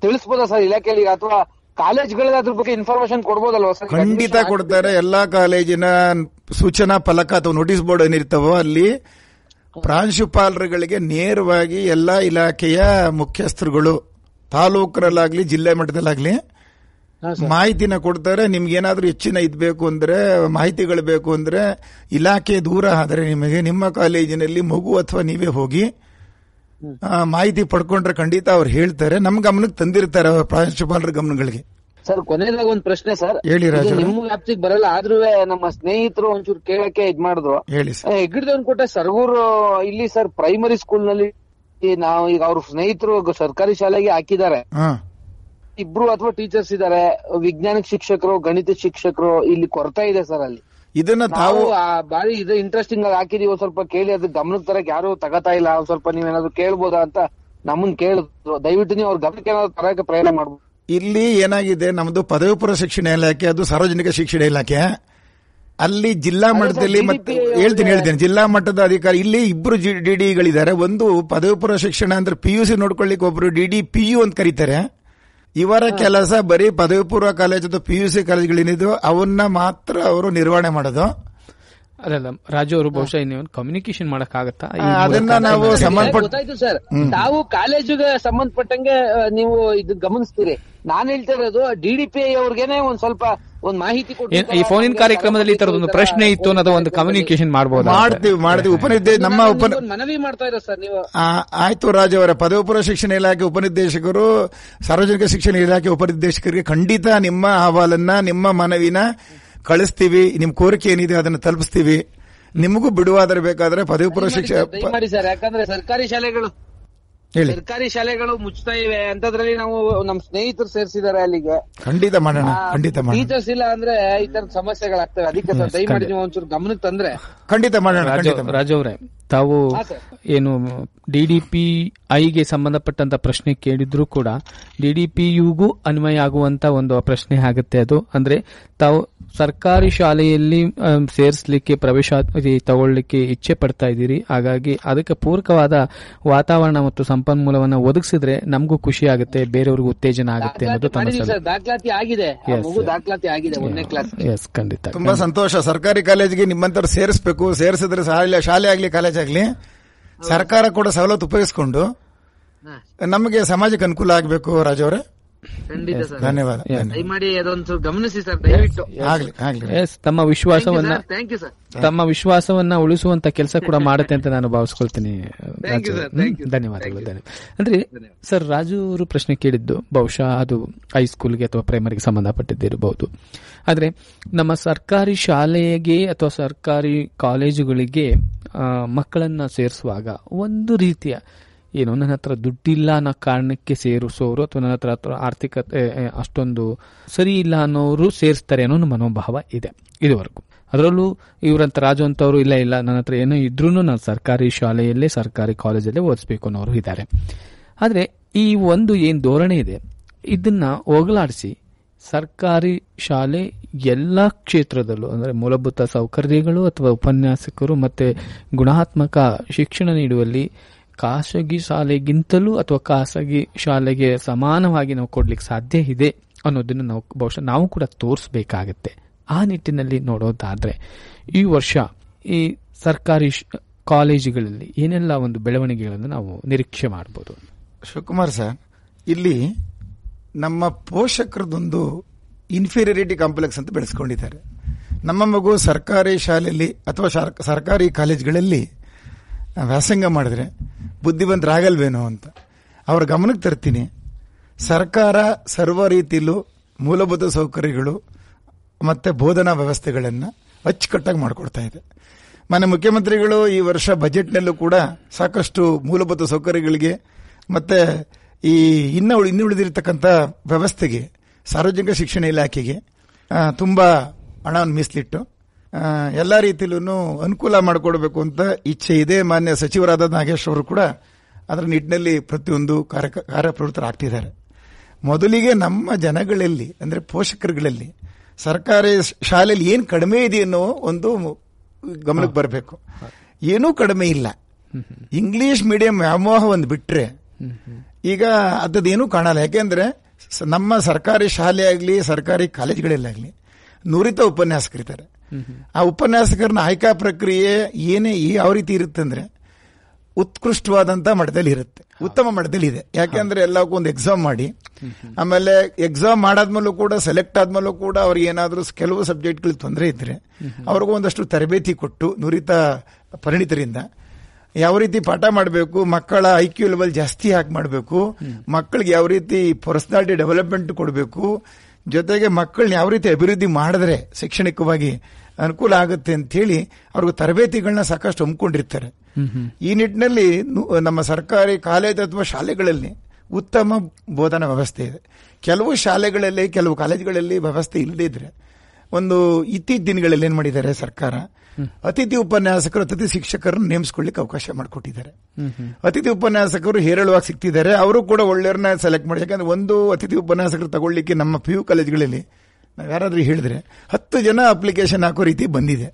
ತಿಳಿಸಬಹುದಾ ಸರ್ ಇಲಾಖೆಯಲ್ಲಿ ಅಥವಾ ಕಾಲೇಜ್ಗಳಿಗೆ ಅದ್ರ ಬಗ್ಗೆ ಇನ್ಫಾರ್ಮೇಶನ್ ಕೊಡ್ಬೋದಲ್ವಾ ಸರ್ ಖಂಡಿತ ಕೊಡ್ತಾರೆ ಎಲ್ಲಾ ಕಾಲೇಜಿನ ಸೂಚನಾ ಫಲಕ ಅಥವಾ ನೋಟಿಸ್ ಬೋರ್ಡ್ ಏನಿರ್ತಾವೋ ಅಲ್ಲಿ ಪ್ರಾಂಶುಪಾಲರುಗಳಿಗೆ ನೇರವಾಗಿ ಎಲ್ಲಾ ಇಲಾಖೆಯ ಮುಖ್ಯಸ್ಥರುಗಳು ತಾಲೂಕರಲ್ಲಾಗ್ಲಿ ಜಿಲ್ಲಾ ಮಟ್ಟದಲ್ಲಾಗ್ಲಿ ಮಾಹಿತಿನ ಕೊಡ್ತಾರೆ ನಿಮ್ಗೆ ಏನಾದರೂ ಹೆಚ್ಚಿನ ಇದ್ ಬೇಕು ಅಂದ್ರೆ ಮಾಹಿತಿಗಳು ಬೇಕು ಅಂದ್ರೆ ಇಲಾಖೆ ದೂರ ಆದರೆ ನಿಮಗೆ ನಿಮ್ಮ ಕಾಲೇಜಿನಲ್ಲಿ ಮಗು ಅಥವಾ ನೀವೇ ಹೋಗಿ ಮಾಹಿತಿ ಪಡ್ಕೊಂಡ್ರೆ ಖಂಡಿತ ಅವ್ರು ಹೇಳ್ತಾರೆ ನಮ್ ಗಮನಕ್ಕೆ ತಂದಿರ್ತಾರೆ ಪ್ರಾಂಶುಪಾಲರ ಗಮನಗಳಿಗೆ ಸರ್ ಕೊನೆಯದಾಗ ಒಂದ್ ಪ್ರಶ್ನೆ ಸರ್ ಹೇಳಿ ನಿಮ್ಮ ವ್ಯಾಪ್ತಿಗೆ ಬರಲ್ಲ ಆದ್ರೂ ನಮ್ಮ ಸ್ನೇಹಿತರು ಒಂಚೂರು ಕೇಳಕ್ಕೆ ಇದ್ ಮಾಡಿದ್ರು ಹೇಳಿ ಹೆಗ್ಗಡದವನ್ ಕೊಟ್ಟೆ ಸರ್ಗೂರು ಇಲ್ಲಿ ಸರ್ ಪ್ರೈಮರಿ ಸ್ಕೂಲ್ ನಲ್ಲಿ ನಾವು ಈಗ ಅವ್ರ ಸ್ನೇಹಿತರು ಸರ್ಕಾರಿ ಶಾಲೆಗೆ ಹಾಕಿದ್ದಾರೆ ಇಬ್ರು ಅಥವಾ ಟೀಚರ್ಸ್ ಇದಾರೆ ವಿಜ್ಞಾನಿಕ ಶಿಕ್ಷಕರು ಗಣಿತ ಶಿಕ್ಷಕರು ಇಲ್ಲಿ ಕೊರತಾ ಇದೆ ಸರ್ ಅಲ್ಲಿ ಇದನ್ನ ತಾವು ಬಾರಿ ಇದು ಇಂಟ್ರೆಸ್ಟಿಂಗ್ ಆಗಿ ಹಾಕಿದೀವಿ ಸ್ವಲ್ಪ ಕೇಳಿ ಅದ್ ಗಮನಕ್ಕೆ ತರಕ್ ಯಾರು ತಗತಾ ಇಲ್ಲ ಸ್ವಲ್ಪ ನೀವೇನಾದ್ರು ಕೇಳ್ಬೋದಾ ಅಂತ ನಮ್ಮನ್ ಕೇಳಿದ್ರು ದಯವಿಟ್ಟು ನೀವು ಅವ್ರ ಗಮನಕ್ಕೆ ಏನಾದ್ರು ತರಕ್ಕೆ ಪ್ರಯತ್ನ ಮಾಡ್ಬೋದು ಇಲ್ಲಿ ಏನಾಗಿದೆ ನಮ್ದು ಪದವಿ ಪೂರ್ವ ಶಿಕ್ಷಣ ಇಲಾಖೆ ಅದು ಸಾರ್ವಜನಿಕ ಶಿಕ್ಷಣ ಇಲಾಖೆ ಅಲ್ಲಿ ಜಿಲ್ಲಾ ಮಟ್ಟದಲ್ಲಿ ಮತ್ತೆ ಹೇಳ್ತೀನಿ ಹೇಳ್ತೀನಿ ಜಿಲ್ಲಾ ಮಟ್ಟದ ಅಧಿಕಾರಿ ಇಲ್ಲಿ ಇಬ್ರು ಡಿಡಿಗಳಿದ್ದಾರೆ ಒಂದು ಪದವಿ ಪೂರ್ವ ಶಿಕ್ಷಣ ಅಂದ್ರೆ ಪಿ ಯು ಸಿ ಒಬ್ರು ಡಿಡಿ ಡಿ ಪಿ ಯು ಅಂತ ಕರೀತಾರೆ ಇವರ ಕೆಲಸ ಬರೀ ಪದವಿ ಪೂರ್ವ ಕಾಲೇಜದ ಪಿ ಯು ಸಿ ಅವನ್ನ ಮಾತ್ರ ಅವರು ನಿರ್ವಹಣೆ ಮಾಡೋದು ಅಲ್ಲ ರಾಜು ಅವರು ಬಹುಶಃ ಕಮ್ಯುನಿಕೇಶನ್ ಮಾಡಕ್ ಆಗತ್ತಾ ಅದನ್ನ ನಾವು ಗೊತ್ತಾಯ್ತು ಸರ್ ತಾವು ಕಾಲೇಜಿಗೆ ಸಂಬಂಧಪಟ್ಟಂಗೆ ನೀವು ಇದು ಗಮನಿಸ್ತೀರಿ ನಾನ್ ಹೇಳ್ತಾ ಇರೋದು ಡಿ ಡಿ ಪಿ ಒಂದ್ ಸ್ವಲ್ಪ ಒಂದ್ ಮಾಹಿತಿ ಈ ಫೋನ್ ಇನ್ ಕಾರ್ಯಕ್ರಮದಲ್ಲಿ ಈ ತರದೊಂದು ಪ್ರಶ್ನೆ ಇತ್ತು ಅನ್ನೋದು ಒಂದು ಕಮ್ಯುನಿಕೇಶನ್ ಮಾಡಬಹುದು ಮಾಡ್ತೀವಿ ಮಾಡ್ತೀವಿ ಉಪನಿರ್ದೇ ನಮ್ಮ ಉಪ ಮನವಿ ಮಾಡ್ತಾ ಇರೋ ಸರ್ ನೀವು ಆಯ್ತು ರಾಜ ಅವರ ಪದವಿ ಪೂರ್ವ ಶಿಕ್ಷಣ ಇಲಾಖೆ ಉಪನಿರ್ದೇಶಕರು ಸಾರ್ವಜನಿಕ ಶಿಕ್ಷಣ ಇಲಾಖೆ ಉಪನಿರ್ದೇಶಕರಿಗೆ ಖಂಡಿತ ನಿಮ್ಮ ಅಹವಾಲನ್ನ ನಿಮ್ಮ ಮನವಿನ ಕಳಿಸ್ತೀವಿ ನಿಮ್ ಕೋರಿಕೆ ಏನಿದೆ ಅದನ್ನ ತಲುಪಿಸ್ತೀವಿ ನಿಮಗೂ ಬಿಡುವಾದ್ರೆ ಬೇಕಾದ್ರೆ ಪದವಿ ಪೂರ್ವ ಶಿಕ್ಷಣ ಸರ್ ಯಾಕಂದ್ರೆ ಸರ್ಕಾರಿ ಶಾಲೆಗಳು ಸರ್ಕಾರಿ ಶಾಲೆಗಳು ಮುಚ್ಚತಾ ಇವೆ ಅಂತದ್ರಲ್ಲಿ ನಾವು ನಮ್ ಸ್ನೇಹಿತರು ಸೇರಿಸಿದಾರೆ ಅಲ್ಲಿಗೆ ಖಂಡಿತ ಮಾಡೋಣ ಖಂಡಿತ ಟೀಚರ್ಸ್ ಇಲ್ಲ ಅಂದ್ರೆ ಈ ತರ ಸಮಸ್ಯೆಗಳಾಗ್ತವೆ ಅದಕ್ಕೆ ದಯಮಾಡಿ ನೀವು ಒಂಚೂರು ಗಮನಕ್ಕೆ ತಂದ್ರೆ ಖಂಡಿತ ಮಾಡೋಣ ರಾಜು ಅವರೇ ತಾವು ಏನು ಡಿಡಿಪಿ ಐಗೆ ಸಂಬಂಧಪಟ್ಟಂತ ಪ್ರಶ್ನೆ ಕೇಳಿದ್ರು ಕೂಡ ಡಿಡಿಪಿಯುಗೂ ಯುಗೂ ಅನ್ವಯ ಆಗುವಂತ ಒಂದು ಪ್ರಶ್ನೆ ಆಗುತ್ತೆ ಅದು ಅಂದ್ರೆ ತಾವು ಸರ್ಕಾರಿ ಶಾಲೆಯಲ್ಲಿ ಸೇರಿಸಲಿಕ್ಕೆ ಪ್ರವೇಶ ತಗೊಳ್ಳಿಕ್ಕೆ ಇಚ್ಛೆ ಪಡ್ತಾ ಇದ್ದೀರಿ ಹಾಗಾಗಿ ಅದಕ್ಕೆ ಪೂರಕವಾದ ವಾತಾವರಣ ಮತ್ತು ಸಂಪನ್ಮೂಲವನ್ನು ಒದಗಿಸಿದ್ರೆ ನಮಗೂ ಖುಷಿ ಆಗುತ್ತೆ ಬೇರೆಯವ್ರಿಗೂ ಉತ್ತೇಜನ ಆಗುತ್ತೆ ಅನ್ನೋದು ಆಗಿದೆ ತುಂಬಾ ಸಂತೋಷ ಸರ್ಕಾರಿ ಕಾಲೇಜಿಗೆ ನಿಮ್ಮಂತರ ಸೇರಿಸಬೇಕು ಸೇರ್ಸಿದ್ರೆ ಸೇರಿಸಿದ್ರೆ ಶಾಲೆ ಶಾಲೆ ಆಗಲಿ ಕಾಲೇಜ್ ಆಗಲಿ ಸರ್ಕಾರ ಕೂಡ ಸವಲತ್ತು ಉಪಯೋಗಿಸ್ಕೊಂಡು ನಮಗೆ ಸಮಾಜಕ್ಕೆ ಅನುಕೂಲ ಆಗಬೇಕು ರಾಜವ್ರೆ ಧನ್ಯವಾದ ತಮ್ಮ ವಿಶ್ವಾಸವನ್ನ ಸರ್ ತಮ್ಮ ವಿಶ್ವಾಸವನ್ನ ಉಳಿಸುವಂತ ಕೆಲಸ ಕೂಡ ಮಾಡುತ್ತೆ ಅಂತ ನಾನು ಭಾವಿಸ್ಕೊಳ್ತೀನಿ ಧನ್ಯವಾದಗಳು ಅಂದ್ರೆ ಸರ್ ರಾಜು ಅವರು ಪ್ರಶ್ನೆ ಕೇಳಿದ್ದು ಬಹುಶಃ ಅದು ಹೈಸ್ಕೂಲ್ಗೆ ಅಥವಾ ಪ್ರೈಮರಿಗೆ ಸಂಬಂಧಪಟ್ಟಿದ್ದಿರಬಹುದು ಆದ್ರೆ ನಮ್ಮ ಸರ್ಕಾರಿ ಶಾಲೆಗೆ ಅಥವಾ ಸರ್ಕಾರಿ ಕಾಲೇಜುಗಳಿಗೆ ಮಕ್ಕಳನ್ನ ಸೇರಿಸುವಾಗ ಒಂದು ರೀತಿಯ ಏನು ನನ್ನ ಹತ್ರ ದುಡ್ಡಿಲ್ಲ ಅನ್ನೋ ಕಾರಣಕ್ಕೆ ಸೇರಿಸೋರು ಅಥವಾ ನನ್ನ ಹತ್ರ ಆರ್ಥಿಕತೆ ಅಷ್ಟೊಂದು ಸರಿ ಇಲ್ಲ ಅನ್ನೋರು ಸೇರಿಸ್ತಾರೆ ಅನ್ನೋ ಮನೋಭಾವ ಇದೆ ಇದುವರೆಗೂ ಅದರಲ್ಲೂ ಇವರಂತ ರಾಜು ಇಲ್ಲ ಇಲ್ಲ ನನ್ನ ಹತ್ರ ಏನೋ ಇದ್ರೂ ನಾನು ಸರ್ಕಾರಿ ಶಾಲೆಯಲ್ಲೇ ಸರ್ಕಾರಿ ಕಾಲೇಜಲ್ಲೇ ಓದಿಸ್ಬೇಕು ಅನ್ನೋರು ಇದ್ದಾರೆ ಆದರೆ ಈ ಒಂದು ಏನು ಧೋರಣೆ ಇದೆ ಇದನ್ನು ಹೋಗಲಾಡಿಸಿ ಸರ್ಕಾರಿ ಶಾಲೆ ಎಲ್ಲ ಕ್ಷೇತ್ರದಲ್ಲೂ ಅಂದರೆ ಮೂಲಭೂತ ಸೌಕರ್ಯಗಳು ಅಥವಾ ಉಪನ್ಯಾಸಕರು ಮತ್ತು ಗುಣಾತ್ಮಕ ಶಿಕ್ಷಣ ನೀಡುವಲ್ಲಿ ಖಾಸಗಿ ಶಾಲೆಗಿಂತಲೂ ಅಥವಾ ಖಾಸಗಿ ಶಾಲೆಗೆ ಸಮಾನವಾಗಿ ನಾವು ಕೊಡ್ಲಿಕ್ಕೆ ಸಾಧ್ಯ ಇದೆ ಅನ್ನೋದನ್ನು ನಾವು ಬಹುಶಃ ನಾವು ಕೂಡ ತೋರಿಸಬೇಕಾಗತ್ತೆ ಆ ನಿಟ್ಟಿನಲ್ಲಿ ನೋಡೋದಾದ್ರೆ ಈ ವರ್ಷ ಈ ಸರ್ಕಾರಿ ಕಾಲೇಜುಗಳಲ್ಲಿ ಏನೆಲ್ಲ ಒಂದು ಬೆಳವಣಿಗೆಗಳನ್ನು ನಾವು ನಿರೀಕ್ಷೆ ಮಾಡಬಹುದು ಶಿವಕುಮಾರ್ ಸರ್ ಇಲ್ಲಿ ನಮ್ಮ ಪೋಷಕರದೊಂದು ಇನ್ಫೀರಿಯರಿಟಿ ಕಾಂಪ್ಲೆಕ್ಸ್ ಅಂತ ಬೆಳೆಸ್ಕೊಂಡಿದ್ದಾರೆ ನಮ್ಮ ಮಗು ಸರ್ಕಾರಿ ಶಾಲೆಯಲ್ಲಿ ಅಥವಾ ಸರ್ಕಾರಿ ಕಾಲೇಜ್ಗಳಲ್ಲಿ ವ್ಯಾಸಂಗ ಮಾಡಿದ್ರೆ ಬುದ್ಧಿವಂತರಾಗಲ್ವೇನೋ ಅಂತ ಅವ್ರ ಗಮನಕ್ಕೆ ತರ್ತೀನಿ ಸರ್ಕಾರ ಸರ್ವ ರೀತಿಯಲ್ಲೂ ಮೂಲಭೂತ ಸೌಕರ್ಯಗಳು ಮತ್ತು ಬೋಧನಾ ವ್ಯವಸ್ಥೆಗಳನ್ನು ಅಚ್ಚುಕಟ್ಟಾಗಿ ಮಾಡಿಕೊಡ್ತಾ ಇದೆ ಮನೆ ಮುಖ್ಯಮಂತ್ರಿಗಳು ಈ ವರ್ಷ ಬಜೆಟ್ನಲ್ಲೂ ಕೂಡ ಸಾಕಷ್ಟು ಮೂಲಭೂತ ಸೌಕರ್ಯಗಳಿಗೆ ಮತ್ತು ಈ ಇನ್ನು ಇನ್ನು ಉಳಿದಿರತಕ್ಕಂಥ ವ್ಯವಸ್ಥೆಗೆ ಸಾರ್ವಜನಿಕ ಶಿಕ್ಷಣ ಇಲಾಖೆಗೆ ತುಂಬ ಹಣವನ್ನು ಮೀಸಲಿಟ್ಟು ಎಲ್ಲ ರೀತಿಯಲ್ಲೂ ಅನುಕೂಲ ಮಾಡಿಕೊಡ್ಬೇಕು ಅಂತ ಇಚ್ಛೆ ಇದೆ ಮಾನ್ಯ ಸಚಿವರಾದ ನಾಗೇಶ್ ಅವರು ಕೂಡ ಅದರ ನಿಟ್ಟಿನಲ್ಲಿ ಪ್ರತಿಯೊಂದು ಕಾರ್ಯ ಕಾರ್ಯಪ್ರವೃತ್ತರಾಗ್ತಿದ್ದಾರೆ ಮೊದಲಿಗೆ ನಮ್ಮ ಜನಗಳಲ್ಲಿ ಅಂದರೆ ಪೋಷಕರುಗಳಲ್ಲಿ ಸರ್ಕಾರಿ ಶಾಲೆಯಲ್ಲಿ ಏನು ಕಡಿಮೆ ಇದೆ ಅನ್ನೋ ಒಂದು ಗಮನಕ್ಕೆ ಬರಬೇಕು ಏನೂ ಕಡಿಮೆ ಇಲ್ಲ ಇಂಗ್ಲಿಷ್ ಮೀಡಿಯಂ ವ್ಯಾಮೋಹ ಒಂದು ಬಿಟ್ಟರೆ ಈಗ ಅಂಥದ್ದೇನೂ ಕಾಣಲ್ಲ ಯಾಕೆಂದರೆ ನಮ್ಮ ಸರ್ಕಾರಿ ಶಾಲೆ ಆಗಲಿ ಸರ್ಕಾರಿ ಕಾಲೇಜುಗಳಲ್ಲಾಗಲಿ ನುರಿತ ಉಪನ್ಯಾಸಕರಿದ್ದಾರೆ ಆ ಉಪನ್ಯಾಸಕರನ್ನ ಆಯ್ಕಾ ಪ್ರಕ್ರಿಯೆ ಏನೇ ಯಾವ ರೀತಿ ಅಂದ್ರೆ ಉತ್ಕೃಷ್ಟವಾದಂತ ಮಟ್ಟದಲ್ಲಿ ಇರುತ್ತೆ ಉತ್ತಮ ಮಟ್ಟದಲ್ಲಿ ಇದೆ ಯಾಕೆಂದ್ರೆ ಎಲ್ಲಕ್ಕೂ ಒಂದು ಎಕ್ಸಾಮ್ ಮಾಡಿ ಆಮೇಲೆ ಎಕ್ಸಾಮ್ ಮಾಡಾದ್ಮೇಲೂ ಕೂಡ ಸೆಲೆಕ್ಟ್ ಆದ್ಮೇಲೂ ಕೂಡ ಅವ್ರಿಗೆ ಏನಾದರೂ ಕೆಲವು ಸಬ್ಜೆಕ್ಟ್ಗಳು ತೊಂದರೆ ಇದ್ದರೆ ಅವ್ರಿಗೂ ಒಂದಷ್ಟು ತರಬೇತಿ ಕೊಟ್ಟು ನುರಿತ ಪರಿಣಿತರಿಂದ ಯಾವ ರೀತಿ ಪಾಠ ಮಾಡಬೇಕು ಮಕ್ಕಳ ಐ ಕ್ಯೂ ಲೆವೆಲ್ ಜಾಸ್ತಿ ಹಾಕಿ ಮಾಡಬೇಕು ಮಕ್ಕಳಿಗೆ ಯಾವ ರೀತಿ ಪರ್ಸನಾಲಿಟಿ ಡೆವಲಪ್ಮೆಂಟ್ ಕೊಡಬೇಕು ಜೊತೆಗೆ ಮಕ್ಕಳನ್ನ ಯಾವ ರೀತಿ ಅಭಿವೃದ್ಧಿ ಮಾಡಿದ್ರೆ ಶೈಕ್ಷಣಿಕವಾಗಿ ಅನುಕೂಲ ಆಗುತ್ತೆ ಅಂತ ಹೇಳಿ ಅವ್ರಿಗೆ ತರಬೇತಿಗಳನ್ನ ಸಾಕಷ್ಟು ಹಮ್ಮಿಕೊಂಡಿರ್ತಾರೆ ಈ ನಿಟ್ಟಿನಲ್ಲಿ ನಮ್ಮ ಸರ್ಕಾರಿ ಕಾಲೇಜು ಅಥವಾ ಶಾಲೆಗಳಲ್ಲಿ ಉತ್ತಮ ಬೋಧನಾ ವ್ಯವಸ್ಥೆ ಇದೆ ಕೆಲವು ಶಾಲೆಗಳಲ್ಲಿ ಕೆಲವು ಕಾಲೇಜುಗಳಲ್ಲಿ ವ್ಯವಸ್ಥೆ ಇಲ್ಲದಿದ್ರೆ ಒಂದು ಇತ್ತೀಚ ದಿನಗಳಲ್ಲಿ ಏನು ಮಾಡಿದ್ದಾರೆ ಸರ್ಕಾರ ಅತಿಥಿ ಉಪನ್ಯಾಸಕರು ಅತಿಥಿ ಶಿಕ್ಷಕರನ್ನು ನೇಮಿಸ್ಕೊಳ್ಳಿಕ್ಕೆ ಅವಕಾಶ ಮಾಡಿಕೊಟ್ಟಿದ್ದಾರೆ ಅತಿಥಿ ಉಪನ್ಯಾಸಕರು ಹೇರಳವಾಗಿ ಸಿಕ್ತಿದ್ದಾರೆ ಅವರು ಕೂಡ ಒಳ್ಳೆಯವ್ರನ್ನ ಸೆಲೆಕ್ಟ್ ಮಾಡಿ ಯಾಕಂದ್ರೆ ಒಂದು ಅತಿಥಿ ಉಪನ್ಯಾಸಕರು ತಗೊಳ್ಳಿಕ್ಕೆ ನಮ್ಮ ಪಿ ಯು ಕಾಲೇಜ್ಗಳಲ್ಲಿ ನಾವು ಯಾರಾದರೂ ಹೇಳಿದ್ರೆ ಹತ್ತು ಜನ ಅಪ್ಲಿಕೇಶನ್ ಹಾಕೋ ರೀತಿ ಬಂದಿದೆ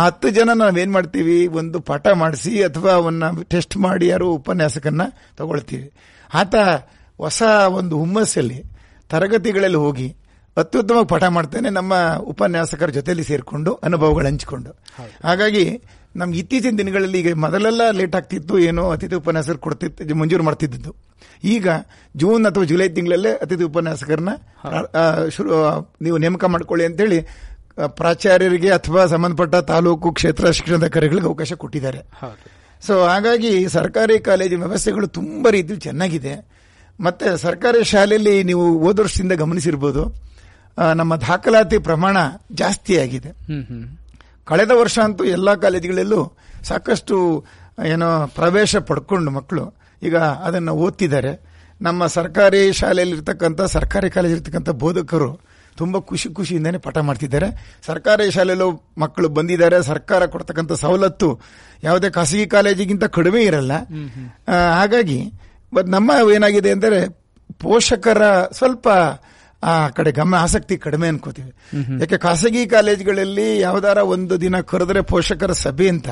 ಆ ಹತ್ತು ಜನ ನಾವೇನು ಮಾಡ್ತೀವಿ ಒಂದು ಪಾಠ ಮಾಡಿಸಿ ಅಥವಾ ಅವನ್ನ ಟೆಸ್ಟ್ ಮಾಡಿ ಯಾರು ಉಪನ್ಯಾಸಕನ್ನ ತಗೊಳ್ತೀವಿ ಆತ ಹೊಸ ಒಂದು ಹುಮ್ಮಸ್ಸಲ್ಲಿ ತರಗತಿಗಳಲ್ಲಿ ಹೋಗಿ ಅತ್ಯುತ್ತಮ ಪಾಠ ಮಾಡ್ತೇನೆ ನಮ್ಮ ಉಪನ್ಯಾಸಕರ ಜೊತೆಯಲ್ಲಿ ಸೇರಿಕೊಂಡು ಅನುಭವಗಳು ಹಂಚಿಕೊಂಡು ಹಾಗಾಗಿ ನಮ್ಗೆ ಇತ್ತೀಚಿನ ದಿನಗಳಲ್ಲಿ ಈಗ ಮೊದಲೆಲ್ಲ ಲೇಟ್ ಆಗ್ತಿತ್ತು ಏನೋ ಅತಿಥಿ ಉಪನ್ಯಾಸಕರು ಕೊಡ್ತಿತ್ತು ಮಂಜೂರು ಮಾಡ್ತಿದ್ದು ಈಗ ಜೂನ್ ಅಥವಾ ಜುಲೈ ತಿಂಗಳಲ್ಲೇ ಅತಿಥಿ ಉಪನ್ಯಾಸಕರನ್ನ ಶುರು ನೀವು ನೇಮಕ ಮಾಡ್ಕೊಳ್ಳಿ ಅಂತೇಳಿ ಪ್ರಾಚಾರ್ಯರಿಗೆ ಅಥವಾ ಸಂಬಂಧಪಟ್ಟ ತಾಲೂಕು ಕ್ಷೇತ್ರ ಶಿಕ್ಷಣಾಧಿಕಾರಿಗಳಿಗೆ ಅವಕಾಶ ಕೊಟ್ಟಿದ್ದಾರೆ ಸೊ ಹಾಗಾಗಿ ಸರ್ಕಾರಿ ಕಾಲೇಜಿನ ವ್ಯವಸ್ಥೆಗಳು ತುಂಬ ರೀತಿ ಚೆನ್ನಾಗಿದೆ ಮತ್ತೆ ಸರ್ಕಾರಿ ಶಾಲೆಯಲ್ಲಿ ನೀವು ಹೋದ ವರ್ಷದಿಂದ ಗಮನಿಸಿರ್ಬೋದು ನಮ್ಮ ದಾಖಲಾತಿ ಪ್ರಮಾಣ ಜಾಸ್ತಿಯಾಗಿದೆ ಕಳೆದ ವರ್ಷ ಅಂತೂ ಎಲ್ಲ ಕಾಲೇಜುಗಳಲ್ಲೂ ಸಾಕಷ್ಟು ಏನೋ ಪ್ರವೇಶ ಪಡ್ಕೊಂಡು ಮಕ್ಕಳು ಈಗ ಅದನ್ನು ಓದ್ತಿದ್ದಾರೆ ನಮ್ಮ ಸರ್ಕಾರಿ ಶಾಲೆಯಲ್ಲಿರ್ತಕ್ಕಂಥ ಸರ್ಕಾರಿ ಕಾಲೇಜ್ ಬೋಧಕರು ತುಂಬ ಖುಷಿ ಖುಷಿಯಿಂದನೇ ಪಾಠ ಮಾಡ್ತಿದ್ದಾರೆ ಸರ್ಕಾರಿ ಶಾಲೆಯಲ್ಲೂ ಮಕ್ಕಳು ಬಂದಿದ್ದಾರೆ ಸರ್ಕಾರ ಕೊಡ್ತಕ್ಕಂಥ ಸವಲತ್ತು ಯಾವುದೇ ಖಾಸಗಿ ಕಾಲೇಜಿಗಿಂತ ಕಡಿಮೆ ಇರಲ್ಲ ಹಾಗಾಗಿ ಬಟ್ ನಮ್ಮ ಏನಾಗಿದೆ ಅಂದರೆ ಪೋಷಕರ ಸ್ವಲ್ಪ ಆ ಕಡೆ ಗಮನ ಆಸಕ್ತಿ ಕಡಿಮೆ ಅನ್ಕೋತೀವಿ ಯಾಕೆ ಖಾಸಗಿ ಕಾಲೇಜ್ಗಳಲ್ಲಿ ಯಾವ್ದಾರ ಒಂದು ದಿನ ಕರೆದ್ರೆ ಪೋಷಕರ ಸಭೆ ಅಂತ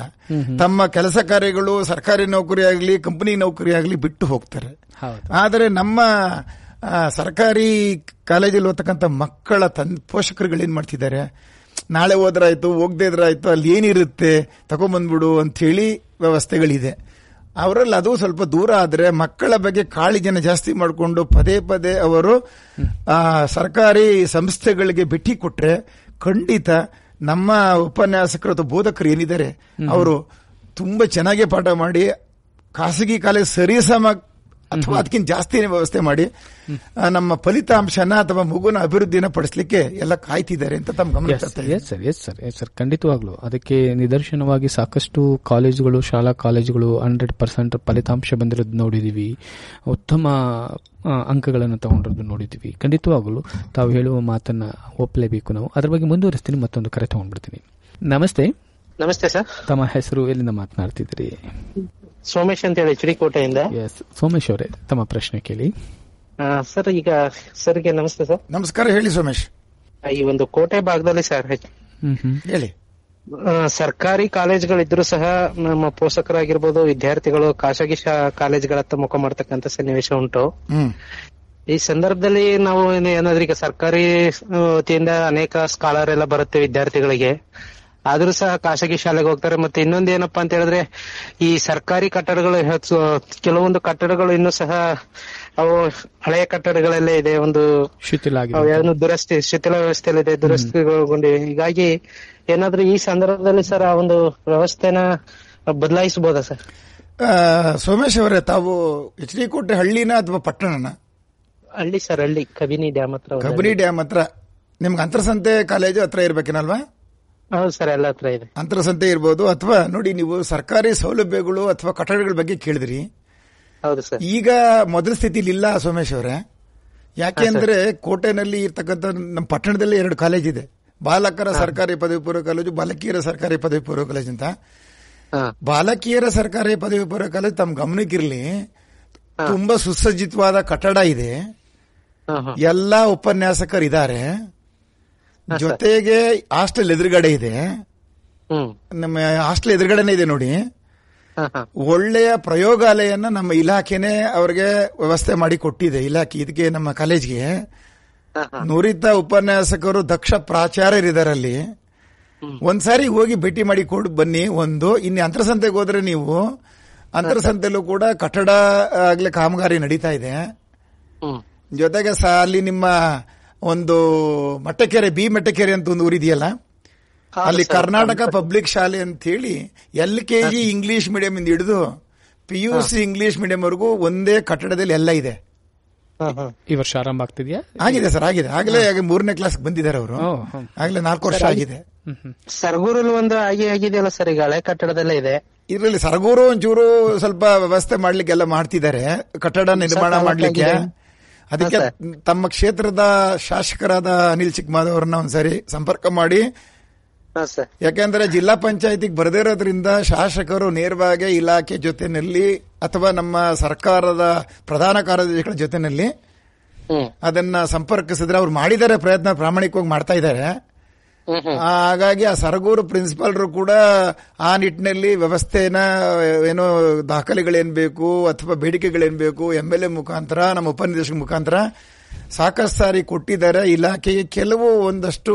ತಮ್ಮ ಕೆಲಸ ಕಾರ್ಯಗಳು ಸರ್ಕಾರಿ ನೌಕರಿ ಆಗಲಿ ಕಂಪನಿ ನೌಕರಿ ಆಗಲಿ ಬಿಟ್ಟು ಹೋಗ್ತಾರೆ ಆದರೆ ನಮ್ಮ ಸರ್ಕಾರಿ ಕಾಲೇಜಲ್ಲಿ ಓದ್ತಕ್ಕಂಥ ಮಕ್ಕಳ ತಂದ್ ಪೋಷಕರುಗಳು ಏನು ಮಾಡ್ತಿದ್ದಾರೆ ನಾಳೆ ಹೋದ್ರಾಯ್ತು ಹೋಗದೇ ಇದ್ರಾಯ್ತು ಅಲ್ಲಿ ಏನಿರುತ್ತೆ ತಗೊಂಬಂದ್ಬಿಡು ಹೇಳಿ ವ್ಯವಸ್ಥೆಗಳಿದೆ ಅವರಲ್ಲಿ ಅದು ಸ್ವಲ್ಪ ದೂರ ಆದರೆ ಮಕ್ಕಳ ಬಗ್ಗೆ ಕಾಳಜಿನ ಜಾಸ್ತಿ ಮಾಡಿಕೊಂಡು ಪದೇ ಪದೇ ಅವರು ಸರ್ಕಾರಿ ಸಂಸ್ಥೆಗಳಿಗೆ ಭೇಟಿ ಕೊಟ್ಟರೆ ಖಂಡಿತ ನಮ್ಮ ಉಪನ್ಯಾಸಕರು ಅಥವಾ ಬೋಧಕರು ಏನಿದ್ದಾರೆ ಅವರು ತುಂಬ ಚೆನ್ನಾಗಿ ಪಾಠ ಮಾಡಿ ಖಾಸಗಿ ಕಾಲೇಜ್ ಸರಿಸಮ ಅಥವಾ ಅದಕ್ಕಿಂತ ಜಾಸ್ತಿನೇ ವ್ಯವಸ್ಥೆ ಮಾಡಿ ನಮ್ಮ ಫಲಿತಾಂಶನ ಅಥವಾ ಮಗುನ ಅಭಿವೃದ್ಧಿನ ಪಡಿಸಲಿಕ್ಕೆ ಎಲ್ಲ ಕಾಯ್ತಿದ್ದಾರೆ ಅಂತ ತಮ್ಮ ಗಮನ sir yes sir yes sir ಖಂಡಿತವಾಗ್ಲು ಅದಕ್ಕೆ ನಿದರ್ಶನವಾಗಿ ಸಾಕಷ್ಟು ಕಾಲೇಜುಗಳು ಶಾಲಾ ಕಾಲೇಜುಗಳು ಹಂಡ್ರೆಡ್ ಪರ್ಸೆಂಟ್ ಫಲಿತಾಂಶ ಬಂದಿರೋದು ನೋಡಿದೀವಿ ಉತ್ತಮ ಅಂಕಗಳನ್ನು ತಗೊಂಡಿರೋದು ನೋಡಿದ್ದೀವಿ ಖಂಡಿತವಾಗ್ಲು ತಾವು ಹೇಳುವ ಮಾತನ್ನ ಒಪ್ಪಲೇಬೇಕು ನಾವು ಅದರ ಬಗ್ಗೆ ಮುಂದುವರಿಸ್ತೀನಿ ಮತ್ತೊಂದು ಕರೆ ತಗೊಂಡ್ಬಿಡ್ತೀನಿ ನಮಸ್ತೆ ನಮಸ್ತೆ ಸರ್ ತಮ್ಮ ಹೆಸರು ಎಲ್ಲಿಂದ ಮಾತನಾಡ್ತಿದ್ರಿ ಸೋಮೇಶ್ ಅಂತ ಹೇಳಿ ಚಿರಿಕೋಟೆಯಿಂದ ಸೋಮೇಶ್ ಅವರೇ ತಮ್ಮ ಪ್ರಶ್ನೆ ಕೇಳಿ ಸರ್ ಈಗ ಸರ್ಗೆ ನಮಸ್ತೆ ಸರ್ ನಮಸ್ಕಾರ ಹೇಳಿ ಸೋಮೇಶ್ ಈ ಒಂದು ಕೋಟೆ ಭಾಗದಲ್ಲಿ ಸರ್ ಹೇಳಿ ಸರ್ಕಾರಿ ಕಾಲೇಜ್ಗಳಿದ್ರು ಸಹ ನಮ್ಮ ಪೋಷಕರಾಗಿರ್ಬೋದು ವಿದ್ಯಾರ್ಥಿಗಳು ಖಾಸಗಿ ಕಾಲೇಜ್ಗಳತ್ತ ಮುಖ ಮಾಡ್ತಕ್ಕಂತ ಸನ್ನಿವೇಶ ಉಂಟು ಈ ಸಂದರ್ಭದಲ್ಲಿ ನಾವು ಏನಾದ್ರೂ ಈಗ ಸರ್ಕಾರಿ ವತಿಯಿಂದ ಅನೇಕ ಸ್ಕಾಲರ್ ಎಲ್ಲ ಬರುತ್ತೆ ವಿದ್ಯಾರ್ಥಿಗಳಿಗೆ ಆದ್ರೂ ಸಹ ಖಾಸಗಿ ಶಾಲೆಗೆ ಹೋಗ್ತಾರೆ ಮತ್ತೆ ಇನ್ನೊಂದು ಏನಪ್ಪಾ ಅಂತ ಹೇಳಿದ್ರೆ ಈ ಸರ್ಕಾರಿ ಕಟ್ಟಡಗಳು ಕೆಲವೊಂದು ಕಟ್ಟಡಗಳು ಇನ್ನೂ ಸಹ ಅವು ಹಳೆಯ ಕಟ್ಟಡಗಳಲ್ಲೇ ಇದೆ ಒಂದು ಶಿಥಿಲ ದುರಸ್ತಿ ಶಿಥಿಲ ವ್ಯವಸ್ಥೆಯಲ್ಲಿ ಇದೆ ದುರಸ್ತಿಗೊಂಡಿವೆ ಹೀಗಾಗಿ ಏನಾದ್ರೂ ಈ ಸಂದರ್ಭದಲ್ಲಿ ಸರ್ ಆ ಒಂದು ವ್ಯವಸ್ಥೆನ ಬದಲಾಯಿಸಬಹುದಾ ಸರ್ ಸೋಮೇಶ್ ಅವರೇ ತಾವು ಎಚ್ ಡಿ ಕೋಟೆ ಹಳ್ಳಿನ ಅಥವಾ ಪಟ್ಟಣನ ಹಳ್ಳಿ ಸರ್ ಹಳ್ಳಿ ಕಬಿನಿ ಡ್ಯಾಮ್ ಹತ್ರ ಕಬಿನಿ ಡ್ಯಾಮ್ ಹತ್ರ ನಿಮ್ಗೆ ಅಂತರ್ಸಂತೆ ಕಾಲೇಜು ಹತ್ರ ಇರ್ಬೇಕೇನಲ್ವಾ ಹೌದು ಸರ್ ಇದೆ ಅಂತರ ಸಂತೆ ಇರ್ಬೋದು ಅಥವಾ ನೋಡಿ ನೀವು ಸರ್ಕಾರಿ ಸೌಲಭ್ಯಗಳು ಅಥವಾ ಕಟ್ಟಡಗಳ ಬಗ್ಗೆ ಕೇಳಿದ್ರಿ ಹೌದು ಸರ್ ಈಗ ಮೊದಲ ಸ್ಥಿತಿಲಿ ಇಲ್ಲ ಸೋಮೇಶ್ ಅವರೇ ಯಾಕೆ ಅಂದ್ರೆ ಕೋಟೆನಲ್ಲಿ ಇರ್ತಕ್ಕಂಥ ನಮ್ಮ ಪಟ್ಟಣದಲ್ಲಿ ಎರಡು ಕಾಲೇಜ್ ಇದೆ ಬಾಲಕರ ಸರ್ಕಾರಿ ಪದವಿ ಪೂರ್ವ ಕಾಲೇಜು ಬಾಲಕಿಯರ ಸರ್ಕಾರಿ ಪದವಿ ಪೂರ್ವ ಕಾಲೇಜ್ ಅಂತ ಬಾಲಕಿಯರ ಸರ್ಕಾರಿ ಪದವಿ ಪೂರ್ವ ಕಾಲೇಜ್ ತಮ್ಮ ಗಮನಕ್ಕಿರಲಿ ತುಂಬಾ ಸುಸಜ್ಜಿತವಾದ ಕಟ್ಟಡ ಇದೆ ಎಲ್ಲಾ ಉಪನ್ಯಾಸಕರಿದ್ದಾರೆ ಜೊತೆಗೆ ಹಾಸ್ಟೆಲ್ ಎದುರುಗಡೆ ಇದೆ ನಮ್ಮ ಹಾಸ್ಟೆಲ್ ಎದುರುಗಡೆನೆ ಇದೆ ನೋಡಿ ಒಳ್ಳೆಯ ಪ್ರಯೋಗಾಲಯನ ನಮ್ಮ ಇಲಾಖೆನೆ ಅವ್ರಿಗೆ ವ್ಯವಸ್ಥೆ ಮಾಡಿ ಕೊಟ್ಟಿದೆ ಇಲಾಖೆ ಇದಕ್ಕೆ ನಮ್ಮ ಕಾಲೇಜ್ಗೆ ನುರಿತ ಉಪನ್ಯಾಸಕರು ದಕ್ಷ ಪ್ರಾಚಾರ್ಯರಿದಾರಲ್ಲಿ ಅಲ್ಲಿ ಒಂದ್ಸಾರಿ ಹೋಗಿ ಭೇಟಿ ಮಾಡಿ ಕೊಡು ಬನ್ನಿ ಒಂದು ಇನ್ನು ಅಂತರಸಂತೆಗೆ ಹೋದ್ರೆ ನೀವು ಅಂತರಸಂತೆಲ್ಲೂ ಕೂಡ ಕಟ್ಟಡ ಆಗ್ಲಿ ಕಾಮಗಾರಿ ನಡೀತಾ ಇದೆ ಜೊತೆಗೆ ಸಹ ಅಲ್ಲಿ ನಿಮ್ಮ ಒಂದು ಮಟ್ಟಕೆರೆ ಬಿ ಮಟ್ಟಕೆರೆ ಅಂತ ಒಂದು ಊರಿದೆಯಲ್ಲ ಅಲ್ಲಿ ಕರ್ನಾಟಕ ಪಬ್ಲಿಕ್ ಶಾಲೆ ಅಂತ ಹೇಳಿ L K G English medium ಇಂದ ಹಿಡಿದು P U C English medium ವರೆಗೂ ಒಂದೇ ಕಟ್ಟಡದಲ್ಲಿ ಎಲ್ಲ ಇದೆ ಈ ವರ್ಷ ಆರಂಭ ಆಗ್ತಿದ್ಯಾ ಆಗಿದೆ ಸರ್ ಆಗಿದೆ ಆಗಲೇ ಮೂರನೇ ಕ್ಲಾಸ್ ಬಂದಿದ್ದಾರೆ ಅವರು ಆಗ್ಲೇ ನಾಲ್ಕು ವರ್ಷ ಆಗಿದೆ ಸರ್ಗೂರಲ್ಲಿ ಒಂದು ಆಗಿ ಆಗಿದೆಯಲ್ಲ ಸರ್ ಈಗ ಹಳೆ ಕಟ್ಟಡದಲ್ಲೇ ಇದೆ ಇದರಲ್ಲಿ ಸರ್ಗೂರು ಒಂಚೂರು ಸ್ವಲ್ಪ ವ್ಯವಸ್ಥೆ ಮಾಡ್ಲಿಕ್ಕೆಲ್ಲ ಮಾಡ್ತಿದ್ದಾರೆ ಕಟ್ಟಡ ನಿರ್ಮಾಣ ಮಾಡ್ಲಿಕ್ಕೆ ಅದಕ್ಕೆ ತಮ್ಮ ಕ್ಷೇತ್ರದ ಶಾಸಕರಾದ ಅನಿಲ್ ಚಿಕ್ಕಮಾಧವ್ ಅವ್ರನ್ನ ಒಂದ್ಸರಿ ಸಂಪರ್ಕ ಮಾಡಿ ಯಾಕೆಂದ್ರೆ ಜಿಲ್ಲಾ ಪಂಚಾಯತಿಗೆ ಬರದೇ ಇರೋದ್ರಿಂದ ಶಾಸಕರು ನೇರವಾಗಿ ಇಲಾಖೆ ಜೊತೆನಲ್ಲಿ ಅಥವಾ ನಮ್ಮ ಸರ್ಕಾರದ ಪ್ರಧಾನ ಕಾರ್ಯದರ್ಶಿಗಳ ಜೊತೆನಲ್ಲಿ ಅದನ್ನ ಸಂಪರ್ಕಿಸಿದ್ರೆ ಅವ್ರು ಮಾಡಿದ್ದಾರೆ ಪ್ರಯತ್ನ ಪ್ರಾಮಾಣಿಕವಾಗಿ ಮಾಡ್ತಾ ಇದ್ದಾರೆ ಹಾಗಾಗಿ ಆ ಸರಗೂರು ಪ್ರಿನ್ಸಿಪಾಲ್ರು ಕೂಡ ಆ ನಿಟ್ಟಿನಲ್ಲಿ ವ್ಯವಸ್ಥೆನ ಏನೋ ದಾಖಲೆಗಳೇನ್ ಬೇಕು ಅಥವಾ ಬೇಡಿಕೆಗಳೇನ್ ಬೇಕು ಎಂ ಎಲ್ ಎ ಮುಖಾಂತರ ನಮ್ಮ ಉಪನಿರ್ದೇಶಕ ಮುಖಾಂತರ ಸಾಕಷ್ಟು ಸಾರಿ ಕೊಟ್ಟಿದ್ದಾರೆ ಇಲಾಖೆಗೆ ಕೆಲವು ಒಂದಷ್ಟು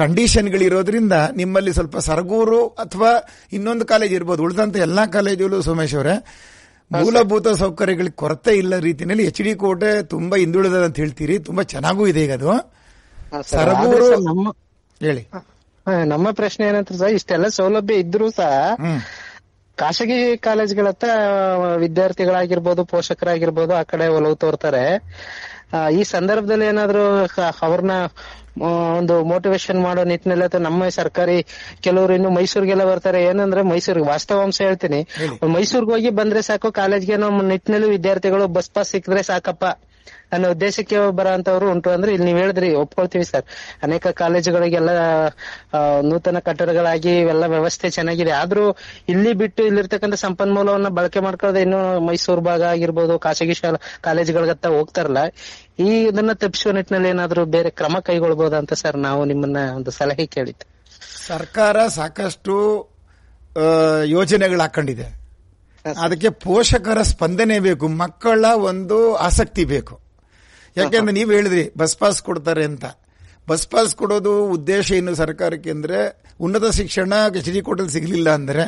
ಕಂಡೀಷನ್ಗಳಿರೋದ್ರಿಂದ ನಿಮ್ಮಲ್ಲಿ ಸ್ವಲ್ಪ ಸರಗೂರು ಅಥವಾ ಇನ್ನೊಂದು ಕಾಲೇಜ್ ಇರ್ಬೋದು ಉಳಿದಂತ ಎಲ್ಲಾ ಕಾಲೇಜು ಸೋಮೇಶ್ ಅವರೇ ಮೂಲಭೂತ ಸೌಕರ್ಯಗಳಿಗೆ ಕೊರತೆ ಇಲ್ಲ ರೀತಿಯಲ್ಲಿ ಎಚ್ ಡಿ ಕೋಟೆ ತುಂಬಾ ಹಿಂದುಳಿದ ಅಂತ ಹೇಳ್ತೀರಿ ತುಂಬಾ ಚೆನ್ನಾಗೂ ಇದೆ ಈಗ ಅದು ಸರಗೂರು ಹೇಳಿ ನಮ್ಮ ಪ್ರಶ್ನೆ ಏನಂತ ಸರ್ ಇಷ್ಟೆಲ್ಲ ಸೌಲಭ್ಯ ಇದ್ರೂ ಸಹ ಖಾಸಗಿ ಕಾಲೇಜ್ಗಳತ್ತ ವಿದ್ಯಾರ್ಥಿಗಳಾಗಿರ್ಬೋದು ಪೋಷಕರಾಗಿರ್ಬೋದು ಆ ಕಡೆ ಒಲವು ತೋರ್ತಾರೆ ಈ ಸಂದರ್ಭದಲ್ಲಿ ಏನಾದ್ರು ಅವ್ರನ್ನ ಒಂದು ಮೋಟಿವೇಶನ್ ಮಾಡೋ ನಿಟ್ಟಿನಲ್ಲಿ ಅಥವಾ ನಮ್ಮ ಸರ್ಕಾರಿ ಕೆಲವರು ಇನ್ನು ಮೈಸೂರಿಗೆಲ್ಲ ಬರ್ತಾರೆ ಏನಂದ್ರೆ ಮೈಸೂರಿಗೆ ವಾಸ್ತವಾಂಶ ಹೇಳ್ತೀನಿ ಮೈಸೂರಿಗೆ ಹೋಗಿ ಬಂದ್ರೆ ಸಾಕು ಕಾಲೇಜ್ಗೆ ನಮ್ಮ ನಿಟ್ಟಿನಲ್ಲಿ ವಿದ್ಯಾರ್ಥಿಗಳು ಬಸ್ ಪಾಸ್ ಸಿಕ್ಕಿದ್ರೆ ಸಾಕಪ್ಪ ನನ್ನ ಉದ್ದೇಶಕ್ಕೆ ಬರೋಂತವ್ರು ಉಂಟು ಅಂದ್ರೆ ಇಲ್ಲಿ ನೀವ್ ಹೇಳಿದ್ರಿ ಒಪ್ಕೊಳ್ತೀವಿ ಸರ್ ಅನೇಕ ಕಾಲೇಜುಗಳಿಗೆಲ್ಲ ನೂತನ ಕಟ್ಟಡಗಳಾಗಿ ಇವೆಲ್ಲ ವ್ಯವಸ್ಥೆ ಚೆನ್ನಾಗಿದೆ ಆದ್ರೂ ಇಲ್ಲಿ ಬಿಟ್ಟು ಇಲ್ಲಿರ್ತಕ್ಕಂಥ ಸಂಪನ್ಮೂಲವನ್ನ ಬಳಕೆ ಮಾಡ್ಕೊಳ್ಳೋದೇ ಇನ್ನು ಮೈಸೂರು ಭಾಗ ಆಗಿರ್ಬೋದು ಖಾಸಗಿ ಶಾಲಾ ಕಾಲೇಜುಗಳಿಗತ್ತ ಹೋಗ್ತಾರಲ್ಲ ಈ ಇದನ್ನ ತಪ್ಪಿಸುವ ನಿಟ್ಟಿನಲ್ಲಿ ಏನಾದ್ರು ಬೇರೆ ಕ್ರಮ ಕೈಗೊಳ್ಬಹುದಂತ ಸರ್ ನಾವು ನಿಮ್ಮನ್ನ ಒಂದು ಸಲಹೆ ಕೇಳಿದ್ದೆ ಸರ್ಕಾರ ಸಾಕಷ್ಟು ಯೋಜನೆಗಳು ಹಾಕೊಂಡಿದೆ ಅದಕ್ಕೆ ಪೋಷಕರ ಸ್ಪಂದನೆ ಬೇಕು ಮಕ್ಕಳ ಒಂದು ಆಸಕ್ತಿ ಬೇಕು ಯಾಕೆಂದ್ರೆ ನೀವು ಹೇಳಿದ್ರಿ ಬಸ್ ಪಾಸ್ ಕೊಡ್ತಾರೆ ಅಂತ ಬಸ್ ಪಾಸ್ ಕೊಡೋದು ಉದ್ದೇಶ ಏನು ಸರ್ಕಾರಕ್ಕೆ ಅಂದ್ರೆ ಉನ್ನತ ಶಿಕ್ಷಣ ಶ್ರೀಕೋಟಲ್ಲಿ ಸಿಗಲಿಲ್ಲ ಅಂದ್ರೆ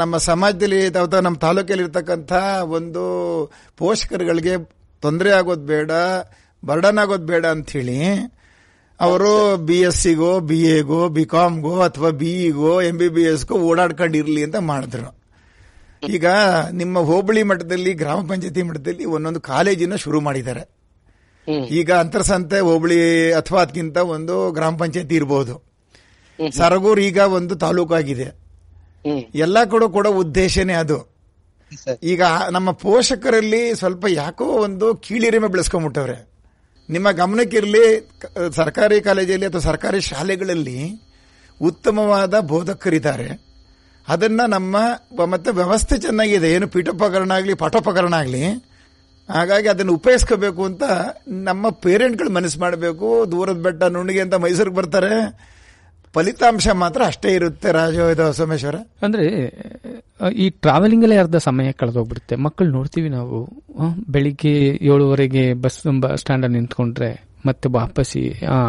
ನಮ್ಮ ಸಮಾಜದಲ್ಲಿ ಅಥವಾ ನಮ್ಮ ತಾಲೂಕಲ್ಲಿ ಇರ್ತಕ್ಕಂಥ ಒಂದು ಪೋಷಕರುಗಳಿಗೆ ತೊಂದರೆ ಆಗೋದು ಬೇಡ ಬರ್ಡನ್ ಆಗೋದು ಬೇಡ ಹೇಳಿ ಅವರು ಬಿ ಎಸ್ ಸಿಗೋ ಬಿ ಎಗೋ ಬಿ ಕಾಮ್ಗೋ ಅಥವಾ ಬಿ ಇಗೋ ಎಂ ಬಿ ಬಿ ಎಸ್ಗೋ ಓಡಾಡ್ಕೊಂಡಿರಲಿ ಅಂತ ಮಾಡಿದ್ರು ಈಗ ನಿಮ್ಮ ಹೋಬಳಿ ಮಠದಲ್ಲಿ ಗ್ರಾಮ ಪಂಚಾಯತಿ ಮಠದಲ್ಲಿ ಒಂದೊಂದು ಕಾಲೇಜಿನ ಶುರು ಮಾಡಿದ್ದಾರೆ ಈಗ ಅಂತರ್ಸಂತೆ ಹೋಬಳಿ ಅಥವಾ ಅದಕ್ಕಿಂತ ಒಂದು ಗ್ರಾಮ ಪಂಚಾಯತಿ ಇರಬಹುದು ಸರಗೂರ್ ಈಗ ಒಂದು ತಾಲೂಕು ಆಗಿದೆ ಎಲ್ಲ ಕೂಡ ಕೂಡ ಉದ್ದೇಶನೇ ಅದು ಈಗ ನಮ್ಮ ಪೋಷಕರಲ್ಲಿ ಸ್ವಲ್ಪ ಯಾಕೋ ಒಂದು ಕೀಳಿರಿಮೆ ಬೆಳೆಸ್ಕೊಂಡ್ಬಿಟ್ಟವ್ರೆ ನಿಮ್ಮ ಗಮನಕ್ಕಿರಲಿ ಸರ್ಕಾರಿ ಕಾಲೇಜಲ್ಲಿ ಅಥವಾ ಸರ್ಕಾರಿ ಶಾಲೆಗಳಲ್ಲಿ ಉತ್ತಮವಾದ ಬೋಧಕರಿದ್ದಾರೆ ಅದನ್ನ ನಮ್ಮ ಮತ್ತೆ ವ್ಯವಸ್ಥೆ ಚೆನ್ನಾಗಿದೆ ಏನು ಪೀಠೋಪಕರಣ ಆಗಲಿ ಪಾಠೋಪಕರಣ ಆಗಲಿ ಹಾಗಾಗಿ ಅದನ್ನು ಉಪಯೋಗಿಸ್ಕೋಬೇಕು ಅಂತ ನಮ್ಮ ಪೇರೆಂಟ್ಗಳು ಮನಸ್ಸು ಮಾಡಬೇಕು ದೂರದ ಬೆಟ್ಟ ನುಣ್ಣಿಗೆ ಅಂತ ಮೈಸೂರಿಗೆ ಬರ್ತಾರೆ ಫಲಿತಾಂಶ ಮಾತ್ರ ಅಷ್ಟೇ ಇರುತ್ತೆ ರಾಜ ಸೋಮೇಶ್ವರ ಅಂದ್ರೆ ಈ ಟ್ರಾವೆಲಿಂಗ್ ಅಲ್ಲೇ ಅರ್ಧ ಸಮಯ ಕಳೆದೋಗ್ಬಿಡುತ್ತೆ ಮಕ್ಕಳು ನೋಡ್ತೀವಿ ನಾವು ಬೆಳಿಗ್ಗೆ ಏಳುವರೆಗೆ ಬಸ್ ಸ್ಟ್ಯಾಂಡ್ ಅಲ್ಲಿ ನಿಂತ್ಕೊಂಡ್ರೆ ಮತ್ತೆ ವಾಪಸ್ಸಿ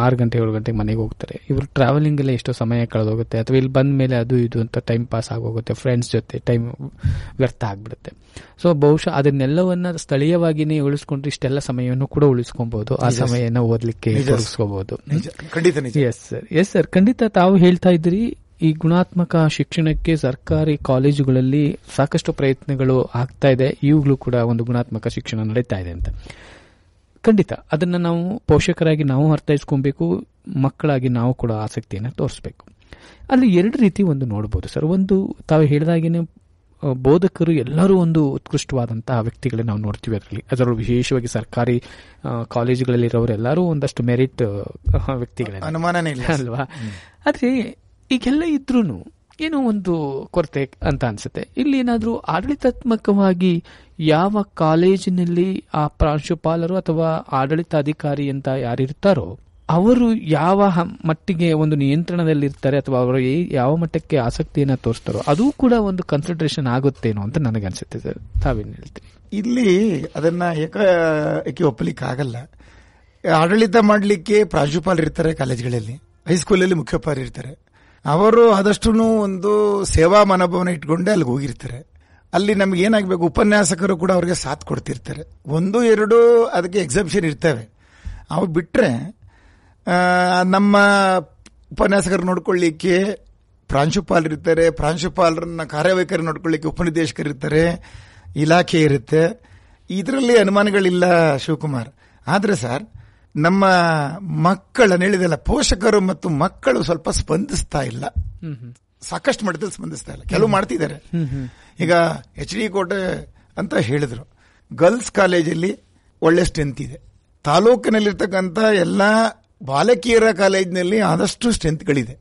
ಆರು ಗಂಟೆ ಏಳು ಗಂಟೆಗೆ ಮನೆಗೆ ಹೋಗ್ತಾರೆ ಇವರು ಟ್ರಾವೆಲಿಂಗಲ್ಲೇ ಎಷ್ಟೋ ಸಮಯ ಕಳೆದೋಗುತ್ತೆ ಅಥವಾ ಇಲ್ಲಿ ಬಂದ ಮೇಲೆ ಅದು ಇದು ಅಂತ ಟೈಮ್ ಪಾಸ್ ಆಗೋಗುತ್ತೆ ಫ್ರೆಂಡ್ಸ್ ಜೊತೆ ಟೈಮ್ ವ್ಯರ್ಥ ಆಗಿಬಿಡುತ್ತೆ ಸೊ ಬಹುಶಃ ಅದನ್ನೆಲ್ಲವನ್ನ ಸ್ಥಳೀಯವಾಗಿಯೇ ಉಳಿಸ್ಕೊಂಡ್ರೆ ಇಷ್ಟೆಲ್ಲ ಸಮಯವನ್ನು ಕೂಡ ಉಳಿಸ್ಕೊಬಹುದು ಆ ಸಮಯನ ಓದಲಿಕ್ಕೆ ಉಳಿಸ್ಕೋಬಹುದು ಎಸ್ ಸರ್ ಎಸ್ ಸರ್ ಖಂಡಿತ ತಾವು ಹೇಳ್ತಾ ಇದ್ರಿ ಈ ಗುಣಾತ್ಮಕ ಶಿಕ್ಷಣಕ್ಕೆ ಸರ್ಕಾರಿ ಕಾಲೇಜುಗಳಲ್ಲಿ ಸಾಕಷ್ಟು ಪ್ರಯತ್ನಗಳು ಆಗ್ತಾ ಇದೆ ಈಗಲೂ ಕೂಡ ಒಂದು ಗುಣಾತ್ಮಕ ಶಿಕ್ಷಣ ನಡೀತಾ ಇದೆ ಅಂತ ಖಂಡಿತ ಅದನ್ನ ನಾವು ಪೋಷಕರಾಗಿ ನಾವು ಅರ್ಥೈಸ್ಕೊಬೇಕು ಮಕ್ಕಳಾಗಿ ನಾವು ಕೂಡ ಆಸಕ್ತಿಯನ್ನು ತೋರಿಸ್ಬೇಕು ಅಲ್ಲಿ ಎರಡು ರೀತಿ ಒಂದು ನೋಡಬಹುದು ಸರ್ ಒಂದು ತಾವು ಹೇಳಿದಾಗೇನೆ ಬೋಧಕರು ಎಲ್ಲರೂ ಒಂದು ಉತ್ಕೃಷ್ಟವಾದಂತಹ ವ್ಯಕ್ತಿಗಳನ್ನ ನಾವು ನೋಡ್ತೀವಿ ಅದರಲ್ಲಿ ಅದರಲ್ಲೂ ವಿಶೇಷವಾಗಿ ಸರ್ಕಾರಿ ಕಾಲೇಜುಗಳಲ್ಲಿರೋರು ಎಲ್ಲರೂ ಒಂದಷ್ಟು ಮೆರಿಟ್ ವ್ಯಕ್ತಿಗಳೇ ಅಲ್ವಾ ಆದ್ರೆ ಈಗೆಲ್ಲ ಇದ್ರೂ ಏನೋ ಒಂದು ಕೊರತೆ ಅಂತ ಅನ್ಸುತ್ತೆ ಇಲ್ಲಿ ಏನಾದರೂ ಆಡಳಿತಾತ್ಮಕವಾಗಿ ಯಾವ ಕಾಲೇಜಿನಲ್ಲಿ ಆ ಪ್ರಾಂಶುಪಾಲರು ಅಥವಾ ಆಡಳಿತಾಧಿಕಾರಿ ಅಂತ ಯಾರಿರ್ತಾರೋ ಅವರು ಯಾವ ಮಟ್ಟಿಗೆ ಒಂದು ನಿಯಂತ್ರಣದಲ್ಲಿ ಇರ್ತಾರೆ ಅಥವಾ ಅವರು ಯಾವ ಮಟ್ಟಕ್ಕೆ ಆಸಕ್ತಿಯನ್ನು ತೋರಿಸ್ತಾರೋ ಅದು ಕೂಡ ಒಂದು ಕನ್ಸಿಡರೇಷನ್ ಆಗುತ್ತೇನೋ ಅಂತ ನನಗನ್ಸುತ್ತೆ ಸರ್ ತಾವೇನು ಹೇಳ್ತೀರಿ ಇಲ್ಲಿ ಅದನ್ನ ಏಕೆ ಒಪ್ಪಲಿಕ್ಕೆ ಆಗಲ್ಲ ಆಡಳಿತ ಮಾಡಲಿಕ್ಕೆ ಪ್ರಾಂಶುಪಾಲರು ಇರ್ತಾರೆ ಕಾಲೇಜ್ಗಳಲ್ಲಿ ಹೈಸ್ಕೂಲಲ್ಲಿ ಮುಖ್ಯೋಪಾಧ್ಯಾಯರು ಇರ್ತಾರೆ ಅವರು ಆದಷ್ಟು ಒಂದು ಸೇವಾ ಮನೋಭಾವನೆ ಇಟ್ಕೊಂಡೆ ಅಲ್ಲಿಗೆ ಹೋಗಿರ್ತಾರೆ ಅಲ್ಲಿ ನಮ್ಗೆ ಏನಾಗಬೇಕು ಉಪನ್ಯಾಸಕರು ಕೂಡ ಅವ್ರಿಗೆ ಸಾಥ್ ಕೊಡ್ತಿರ್ತಾರೆ ಒಂದು ಎರಡು ಅದಕ್ಕೆ ಎಕ್ಸೆಪ್ಷನ್ ಇರ್ತವೆ ಅವು ಬಿಟ್ಟರೆ ನಮ್ಮ ಉಪನ್ಯಾಸಕರು ನೋಡ್ಕೊಳ್ಳಿಕ್ಕೆ ಪ್ರಾಂಶುಪಾಲರಿರ್ತಾರೆ ಪ್ರಾಂಶುಪಾಲರನ್ನ ಕಾರ್ಯವೈಖರಿ ನೋಡ್ಕೊಳ್ಳಿಕ್ಕೆ ಉಪನಿರ್ದೇಶಕರಿರ್ತಾರೆ ಇಲಾಖೆ ಇರುತ್ತೆ ಇದರಲ್ಲಿ ಅನುಮಾನಗಳಿಲ್ಲ ಶಿವಕುಮಾರ್ ಆದರೆ ಸರ್ ನಮ್ಮ ಮಕ್ಕಳನ್ನು ಹೇಳಿದೆಲ್ಲ ಪೋಷಕರು ಮತ್ತು ಮಕ್ಕಳು ಸ್ವಲ್ಪ ಸ್ಪಂದಿಸ್ತಾ ಇಲ್ಲ ಸಾಕಷ್ಟು ಮಟ್ಟದಲ್ಲಿ ಸ್ಪಂದಿಸ್ತಾ ಇಲ್ಲ ಕೆಲವು ಮಾಡ್ತಿದ್ದಾರೆ ಈಗ ಎಚ್ ಡಿ ಕೋಟೆ ಅಂತ ಹೇಳಿದ್ರು ಗರ್ಲ್ಸ್ ಕಾಲೇಜಲ್ಲಿ ಒಳ್ಳೆ ಸ್ಟ್ರೆಂತ್ ಇದೆ ತಾಲೂಕಿನಲ್ಲಿರ್ತಕ್ಕಂಥ ಎಲ್ಲ ಬಾಲಕಿಯರ ಕಾಲೇಜಿನಲ್ಲಿ ಆದಷ್ಟು ಸ್ಟ್ರೆಂತ್ಗಳಿದೆ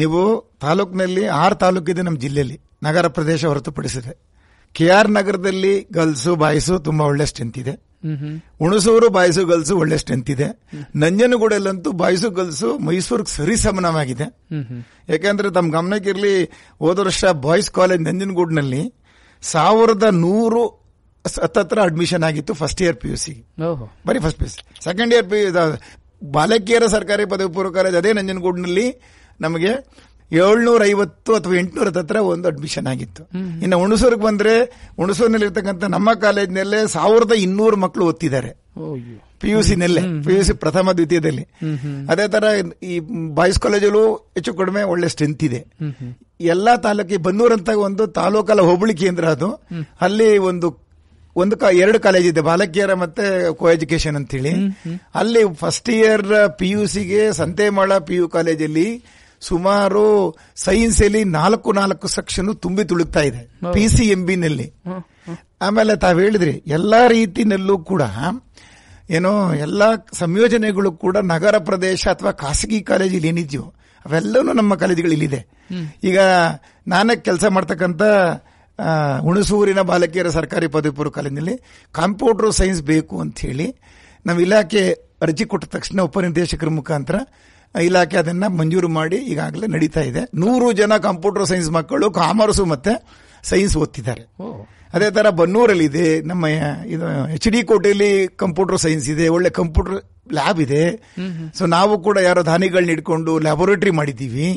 ನೀವು ತಾಲೂಕಿನಲ್ಲಿ ಆರು ತಾಲೂಕಿದೆ ನಮ್ಮ ಜಿಲ್ಲೆಯಲ್ಲಿ ನಗರ ಪ್ರದೇಶ ಹೊರತುಪಡಿಸಿದೆ ಕೆ ಆರ್ ನಗರದಲ್ಲಿ ಗರ್ಲ್ಸು ಬಾಯ್ಸು ತುಂಬಾ ಒಳ್ಳೆ ಸ್ಟ್ರೆಂತ್ ಇದೆ ಹುಣಸೂರು ಬಾಯಸು ಗಲ್ಸು ಒಳ್ಳೆ ಸ್ಟ್ರೆಂತ್ ಇದೆ ನಂಜನಗೂಡಲ್ಲಂತೂ ಬಾಯಸು ಗಲ್ಸು ಮೈಸೂರಿಗೆ ಸರಿ ಸಮನವಾಗಿದೆ ಯಾಕೆಂದ್ರೆ ತಮ್ಮ ಗಮನಕ್ಕಿರಲಿ ಹೋದ ವರ್ಷ ಬಾಯ್ಸ್ ಕಾಲೇಜ್ ನಂಜನಗೂಡಿನಲ್ಲಿ ಸಾವಿರದ ನೂರು ಹತ್ತತ್ರ ಅಡ್ಮಿಷನ್ ಆಗಿತ್ತು first year P U C ಬರೀ first P U C second year P ಬಾಲಕಿಯರ ಸರ್ಕಾರಿ ಪದವಿ ಪೂರ್ವ ಕಾಲೇಜ್ ಅದೇ ನಂಜನಗೂಡಿನಲ್ಲಿ ನಮಗೆ ಏಳ್ನೂರ ಐವತ್ತು ಅಥವಾ ಎಂಟುನೂರ ಹತ್ರ ಒಂದು ಅಡ್ಮಿಷನ್ ಆಗಿತ್ತು ಇನ್ನು ಹುಣಸೂರ್ಗೆ ಬಂದ್ರೆ ಇರ್ತಕ್ಕಂಥ ನಮ್ಮ ಕಾಲೇಜ್ನಲ್ಲೇ ಸಾವಿರದ ಇನ್ನೂರು ಮಕ್ಕಳು ಓದ್ತಿದ್ದಾರೆ ಪಿ ಯು ಸಿನಲ್ಲೇ ಪಿ ಯು ಸಿ ಪ್ರಥಮ ದ್ವಿತೀಯದಲ್ಲಿ ಅದೇ ತರ ಈ ಬಾಯ್ಸ್ ಕಾಲೇಜಲ್ಲೂ ಹೆಚ್ಚು ಕಡಿಮೆ ಒಳ್ಳೆ ಸ್ಟ್ರೆಂತ್ ಇದೆ ಎಲ್ಲಾ ತಾಲೂಕಿಗೆ ಬನ್ನೂರ್ ಅಂತ ಒಂದು ತಾಲೂಕಲ್ಲ ಹೋಬಳಿ ಕೇಂದ್ರ ಅದು ಅಲ್ಲಿ ಒಂದು ಒಂದು ಎರಡು ಕಾಲೇಜ್ ಇದೆ ಬಾಲಕಿಯರ ಮತ್ತೆ ಕೋ ಎಜುಕೇಶನ್ ಅಂತೇಳಿ ಅಲ್ಲಿ ಫಸ್ಟ್ ಇಯರ್ ಪಿ ಯು ಸಿಗೆ ಸಂತೆಮಾಳ ಪಿ ಯು ಕಾಲೇಜಲ್ಲಿ ಸುಮಾರು ಸೈನ್ಸ್ ಅಲ್ಲಿ ನಾಲ್ಕು ನಾಲ್ಕು ಸೆಕ್ಷನ್ ತುಂಬಿ ತುಳುಕ್ತಾ ಇದೆ ಪಿ ಸಿ ಎಂ ನಲ್ಲಿ ಆಮೇಲೆ ತಾವ್ ಹೇಳಿದ್ರಿ ಎಲ್ಲಾ ರೀತಿನಲ್ಲೂ ಕೂಡ ಏನೋ ಎಲ್ಲಾ ಸಂಯೋಜನೆಗಳು ಕೂಡ ನಗರ ಪ್ರದೇಶ ಅಥವಾ ಖಾಸಗಿ ಕಾಲೇಜಲ್ಲಿ ಏನಿದ್ಯೋ ಅವೆಲ್ಲವೂ ನಮ್ಮ ಕಾಲೇಜುಗಳಲ್ಲಿದೆ ಈಗ ನಾನೇ ಕೆಲಸ ಮಾಡ್ತಕ್ಕಂಥ ಹುಣಸೂರಿನ ಬಾಲಕಿಯರ ಸರ್ಕಾರಿ ಪದವಿ ಪೂರ್ವ ಕಾಲೇಜಿನಲ್ಲಿ ಕಂಪ್ಯೂಟರ್ ಸೈನ್ಸ್ ಬೇಕು ಅಂತ ಹೇಳಿ ನಮ್ಮ ಇಲಾಖೆ ಅರ್ಜಿ ಕೊಟ್ಟ ತಕ್ಷಣ ಉಪನಿರ್ದೇಶಕರ ಮುಖಾಂತರ ಇಲಾಖೆ ಅದನ್ನ ಮಂಜೂರು ಮಾಡಿ ಈಗಾಗಲೇ ನಡೀತಾ ಇದೆ ನೂರು ಜನ ಕಂಪ್ಯೂಟರ್ ಸೈನ್ಸ್ ಮಕ್ಕಳು ಕಾಮರ್ಸು ಮತ್ತೆ ಸೈನ್ಸ್ ಓದ್ತಿದ್ದಾರೆ ಅದೇ ತರ ಬನ್ನೂರಲ್ಲಿ ಇದೆ ನಮ್ಮ ಇದು ಎಚ್ ಡಿ ಕೋಟೆಯಲ್ಲಿ ಕಂಪ್ಯೂಟರ್ ಸೈನ್ಸ್ ಇದೆ ಒಳ್ಳೆ ಕಂಪ್ಯೂಟರ್ ಲ್ಯಾಬ್ ಇದೆ ಸೊ ನಾವು ಕೂಡ ಯಾರೋ ದಾನಿಗಳನ್ನ ಇಟ್ಕೊಂಡು ಲ್ಯಾಬೊರೇಟರಿ ಮಾಡಿದ್ದೀವಿ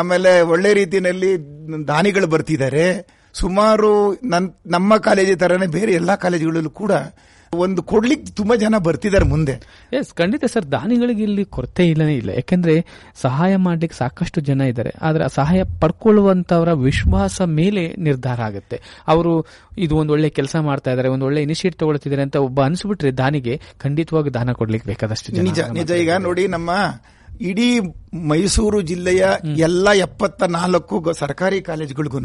ಆಮೇಲೆ ಒಳ್ಳೆ ರೀತಿಯಲ್ಲಿ ದಾನಿಗಳು ಬರ್ತಿದ್ದಾರೆ ಸುಮಾರು ನನ್ ನಮ್ಮ ಕಾಲೇಜ್ ತರನೇ ಬೇರೆ ಎಲ್ಲಾ ಕಾಲೇಜುಗಳಲ್ಲೂ ಕೂಡ ಒಂದು ಕೊಡ್ಲಿಕ್ಕೆ ತುಂಬಾ ಜನ ಬರ್ತಿದ್ದಾರೆ ಮುಂದೆ ಎಸ್ ಖಂಡಿತ ಸರ್ ದಾನಿಗಳಿಗೆ ಇಲ್ಲಿ ಕೊರತೆ ಇಲ್ಲನೇ ಇಲ್ಲ ಯಾಕಂದ್ರೆ ಸಹಾಯ ಮಾಡ್ಲಿಕ್ಕೆ ಸಾಕಷ್ಟು ಜನ ಇದ್ದಾರೆ ಆದ್ರೆ ಸಹಾಯ ಪಡ್ಕೊಳ್ಳುವಂತವರ ವಿಶ್ವಾಸ ಮೇಲೆ ನಿರ್ಧಾರ ಆಗುತ್ತೆ ಅವರು ಇದು ಒಂದು ಒಳ್ಳೆ ಕೆಲಸ ಮಾಡ್ತಾ ಇದಾರೆ ಒಂದು ಒಳ್ಳೆ ಇನಿಷಿಯೇಟ್ ತಗೊಳ್ತಿದ್ದಾರೆ ಅಂತ ಒಬ್ಬ ಅನ್ಸ್ಬಿಟ್ರೆ ದಾನಿಗೆ ಖಂಡಿತವಾಗಿ ದಾನ ಕೊಡ್ಲಿಕ್ಕೆ ಬೇಕಾದಷ್ಟು ನಿಜ ನಿಜ ಈಗ ನೋಡಿ ನಮ್ಮ ಇಡೀ ಮೈಸೂರು ಜಿಲ್ಲೆಯ ಎಲ್ಲ ಎಪ್ಪತ್ತ ನಾಲ್ಕು ಸರ್ಕಾರಿ ಕಾಲೇಜ್ಗಳಿಗೂ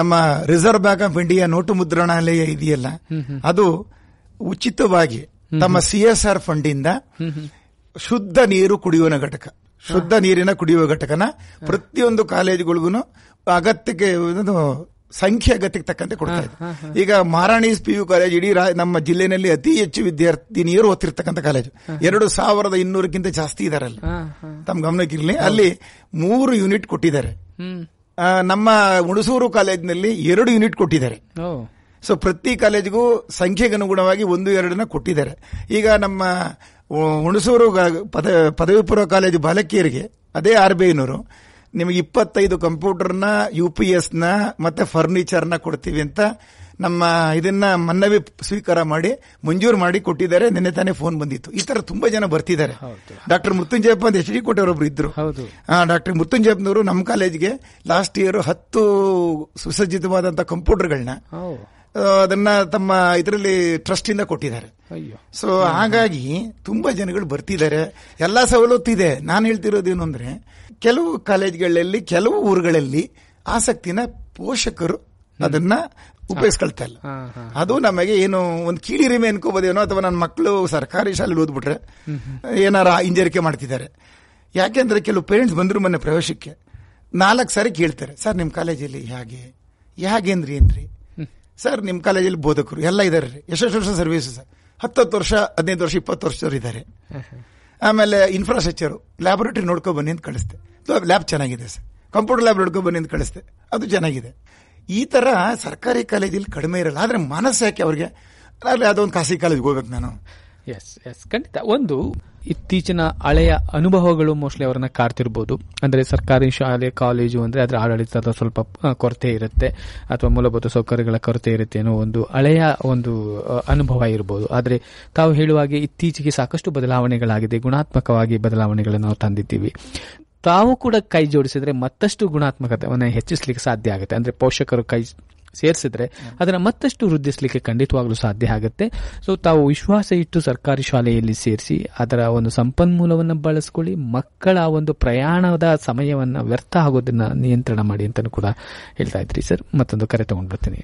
ನಮ್ಮ Reserve Bank of India note ಮುದ್ರಣಾಲಯ ಇದೆಯಲ್ಲ ಅದು ಉಚಿತವಾಗಿ ತಮ್ಮ ಸಿ ಎಸ್ ಆರ್ ಫಂಡ್ ಇಂದ ಶುದ್ಧ ನೀರು ಕುಡಿಯುವ ಘಟಕ ಶುದ್ಧ ನೀರಿನ ಕುಡಿಯುವ ಘಟಕನ ಪ್ರತಿಯೊಂದು ಕಾಲೇಜುಗಳಿಗೂ ಅಗತ್ಯಕ್ಕೆ ಸಂಖ್ಯೆ ಅಗತ್ಯಕ್ಕೆ ತಕ್ಕಂತೆ ಕೊಡ್ತಾ ಇದೆ ಈಗ ಮಹಾರಾಣೀಸ್ ಪಿ ಯು ಕಾಲೇಜ್ ಇಡೀ ನಮ್ಮ ಜಿಲ್ಲೆಯಲ್ಲಿ ಅತಿ ಹೆಚ್ಚು ವಿದ್ಯಾರ್ಥಿ ನೀರು ಓದ್ತಿರ್ತಕ್ಕಂಥ ಕಾಲೇಜು ಎರಡು ಸಾವಿರದ ಇನ್ನೂರಕ್ಕಿಂತ ಜಾಸ್ತಿ ಅಲ್ಲಿ ತಮ್ಮ ಗಮನಕ್ಕಿರಲಿ ಅಲ್ಲಿ ಮೂರು ಯೂನಿಟ್ ಕೊಟ್ಟಿದ್ದಾರೆ ನಮ್ಮ ಹುಣಸೂರು ಕಾಲೇಜಿನಲ್ಲಿ ಎರಡು ಯೂನಿಟ್ ಕೊಟ್ಟಿದ್ದಾರೆ ಸೊ ಪ್ರತಿ ಕಾಲೇಜಿಗೂ ಸಂಖ್ಯೆಗೆ ಅನುಗುಣವಾಗಿ ಒಂದು ಎರಡನ್ನ ಕೊಟ್ಟಿದ್ದಾರೆ ಈಗ ನಮ್ಮ ಹುಣಸೂರು ಪದವಿ ಪೂರ್ವ ಕಾಲೇಜು ಬಾಲಕಿಯರಿಗೆ ಅದೇ ಆರ್ ಬಿ ಐನವರು ನಿಮಗೆ ಇಪ್ಪತ್ತೈದು ಕಂಪ್ಯೂಟರ್ನ ಯು ಪಿ ಎಸ್ನ ಮತ್ತೆ ಫರ್ನಿಚರ್ನ ಕೊಡ್ತೀವಿ ಅಂತ ನಮ್ಮ ಇದನ್ನ ಮನ್ನವಿ ಸ್ವೀಕಾರ ಮಾಡಿ ಮಂಜೂರು ಮಾಡಿ ಕೊಟ್ಟಿದ್ದಾರೆ ನಿನ್ನೆ ತಾನೇ ಫೋನ್ ಬಂದಿತ್ತು ಈ ತರ ತುಂಬಾ ಜನ ಬರ್ತಿದ್ದಾರೆ ಡಾಕ್ಟರ್ ಮೃತ್ಯುಂಜಯಪ್ಪ ಅಂತ ಎಚ್ ಡಿ ಕೊಟ್ಟವರೊಬ್ರು ಇದ್ರು ಡಾಕ್ಟರ್ ಮೃತ್ಯುಂಜಯಪ್ಪನವರು ನಮ್ಮ ಕಾಲೇಜ್ಗೆ ಲಾಸ್ಟ್ ಇಯರ್ ಹತ್ತು ಸುಸಜ್ಜಿತವಾದಂತಹ ಕಂಪ್ಯೂಟರ್ಗಳನ್ನ ಅದನ್ನ ತಮ್ಮ ಇದರಲ್ಲಿ ಟ್ರಸ್ಟ್ ಇಂದ ಕೊಟ್ಟಿದ್ದಾರೆ ಸೊ ಹಾಗಾಗಿ ತುಂಬಾ ಜನಗಳು ಬರ್ತಿದ್ದಾರೆ ಎಲ್ಲಾ ಸವಲತ್ತು ಇದೆ ನಾನು ಹೇಳ್ತಿರೋದೇನು ಅಂದ್ರೆ ಕೆಲವು ಕಾಲೇಜ್ಗಳಲ್ಲಿ ಕೆಲವು ಊರುಗಳಲ್ಲಿ ಆಸಕ್ತಿನ ಪೋಷಕರು ಅದನ್ನ ಉಪಯೋಗಿಸ್ಕೊಳ್ತಾ ಇಲ್ಲ ಅದು ನಮಗೆ ಏನು ಒಂದು ಕೀಳಿರಿಮೆ ಅನ್ಕೋಬೋದೇನೋ ಅಥವಾ ನನ್ನ ಮಕ್ಕಳು ಸರ್ಕಾರಿ ಶಾಲೆಲಿ ಓದ್ಬಿಟ್ರೆ ಏನಾರ ಹಿಂಜರಿಕೆ ಮಾಡ್ತಿದ್ದಾರೆ ಯಾಕೆಂದ್ರೆ ಕೆಲವು ಪೇರೆಂಟ್ಸ್ ಬಂದರು ಮೊನ್ನೆ ಪ್ರವೇಶಕ್ಕೆ ನಾಲ್ಕು ಸಾರಿ ಕೇಳ್ತಾರೆ ಸರ್ ನಿಮ್ಮ ಕಾಲೇಜಲ್ಲಿ ಹೇಗೆ ಹೇಗೇನ್ರಿ ಏನ್ರಿ ಸರ್ ನಿಮ್ಮ ಕಾಲೇಜಲ್ಲಿ ಬೋಧಕರು ಎಲ್ಲ ಇದ್ದಾರೆ ರೀ ಎಷ್ಟೆಷ್ಟು ವರ್ಷ ಸರ್ವಿಸು ಸರ್ ಹತ್ತತ್ತು ವರ್ಷ ಹದಿನೈದು ವರ್ಷ ಇಪ್ಪತ್ತು ವರ್ಷದವ್ರು ಇದ್ದಾರೆ ಆಮೇಲೆ ಇನ್ಫ್ರಾಸ್ಟ್ರಕ್ಚರು ಲ್ಯಾಬೊರೇಟ್ರಿ ನೋಡ್ಕೊ ಬನ್ನಿ ಅಂತ ಕಳಿಸ್ತೆ ಲ್ಯಾಬ್ ಚೆನ್ನಾಗಿದೆ ಸರ್ ಕಂಪ್ಯೂಟರ್ ಲ್ಯಾಬ್ ನೋಡ್ಕೊ ಬನ್ನಿ ಅಂತ ಕಳಿಸ್ತೆ ಅದು ಚೆನ್ನಾಗಿದೆ ಈ ಥರ ಸರ್ಕಾರಿ ಕಾಲೇಜಲ್ಲಿ ಕಡಿಮೆ ಇರಲ್ಲ ಆದರೆ ಮನಸ್ಸು ಯಾಕೆ ಅವ್ರಿಗೆ ಅದೊಂದು ಖಾಸಗಿ ಕಾಲೇಜ್ಗೆ ಹೋಗ್ಬೇಕು ನಾನು ಎಸ್ ಎಸ್ ಖಂಡಿತ ಒಂದು ಇತ್ತೀಚಿನ ಹಳೆಯ ಅನುಭವಗಳು ಮೋಸ್ಟ್ಲಿ ಅವರನ್ನ ಕಾಡ್ತಿರ್ಬೋದು ಅಂದರೆ ಸರ್ಕಾರಿ ಶಾಲೆ ಕಾಲೇಜು ಅಂದರೆ ಅದರ ಆಡಳಿತದ ಸ್ವಲ್ಪ ಕೊರತೆ ಇರುತ್ತೆ ಅಥವಾ ಮೂಲಭೂತ ಸೌಕರ್ಯಗಳ ಕೊರತೆ ಇರುತ್ತೆ ಅನ್ನೋ ಒಂದು ಹಳೆಯ ಒಂದು ಅನುಭವ ಇರ್ಬೋದು ಆದರೆ ತಾವು ಹೇಳುವಾಗೆ ಇತ್ತೀಚೆಗೆ ಸಾಕಷ್ಟು ಬದಲಾವಣೆಗಳಾಗಿದೆ ಗುಣಾತ್ಮಕವಾಗಿ ಬದಲಾವಣೆಗಳನ್ನು ನಾವು ತಂದಿದ್ದೀವಿ ತಾವು ಕೂಡ ಕೈ ಜೋಡಿಸಿದ್ರೆ ಮತ್ತಷ್ಟು ಗುಣಾತ್ಮಕತೆಯನ್ನು ಹೆಚ್ಚಿಸಲಿಕ್ಕೆ ಸಾಧ್ಯ ಆಗುತ್ತೆ ಅಂದ್ರೆ ಪೋಷಕರು ಕೈ ಸೇರಿಸಿದ್ರೆ ಅದನ್ನು ಮತ್ತಷ್ಟು ವೃದ್ಧಿಸಲಿಕ್ಕೆ ಖಂಡಿತವಾಗಲೂ ಸಾಧ್ಯ ಆಗುತ್ತೆ ಸೊ ತಾವು ವಿಶ್ವಾಸ ಇಟ್ಟು ಸರ್ಕಾರಿ ಶಾಲೆಯಲ್ಲಿ ಸೇರಿಸಿ ಅದರ ಒಂದು ಸಂಪನ್ಮೂಲವನ್ನು ಬಳಸ್ಕೊಳ್ಳಿ ಮಕ್ಕಳ ಒಂದು ಪ್ರಯಾಣದ ಸಮಯವನ್ನು ವ್ಯರ್ಥ ಆಗೋದನ್ನ ನಿಯಂತ್ರಣ ಮಾಡಿ ಅಂತ ಕೂಡ ಹೇಳ್ತಾ ಇದ್ರಿ ಸರ್ ಮತ್ತೊಂದು ಕರೆ ತಗೊಂಡು ಬರ್ತೀನಿ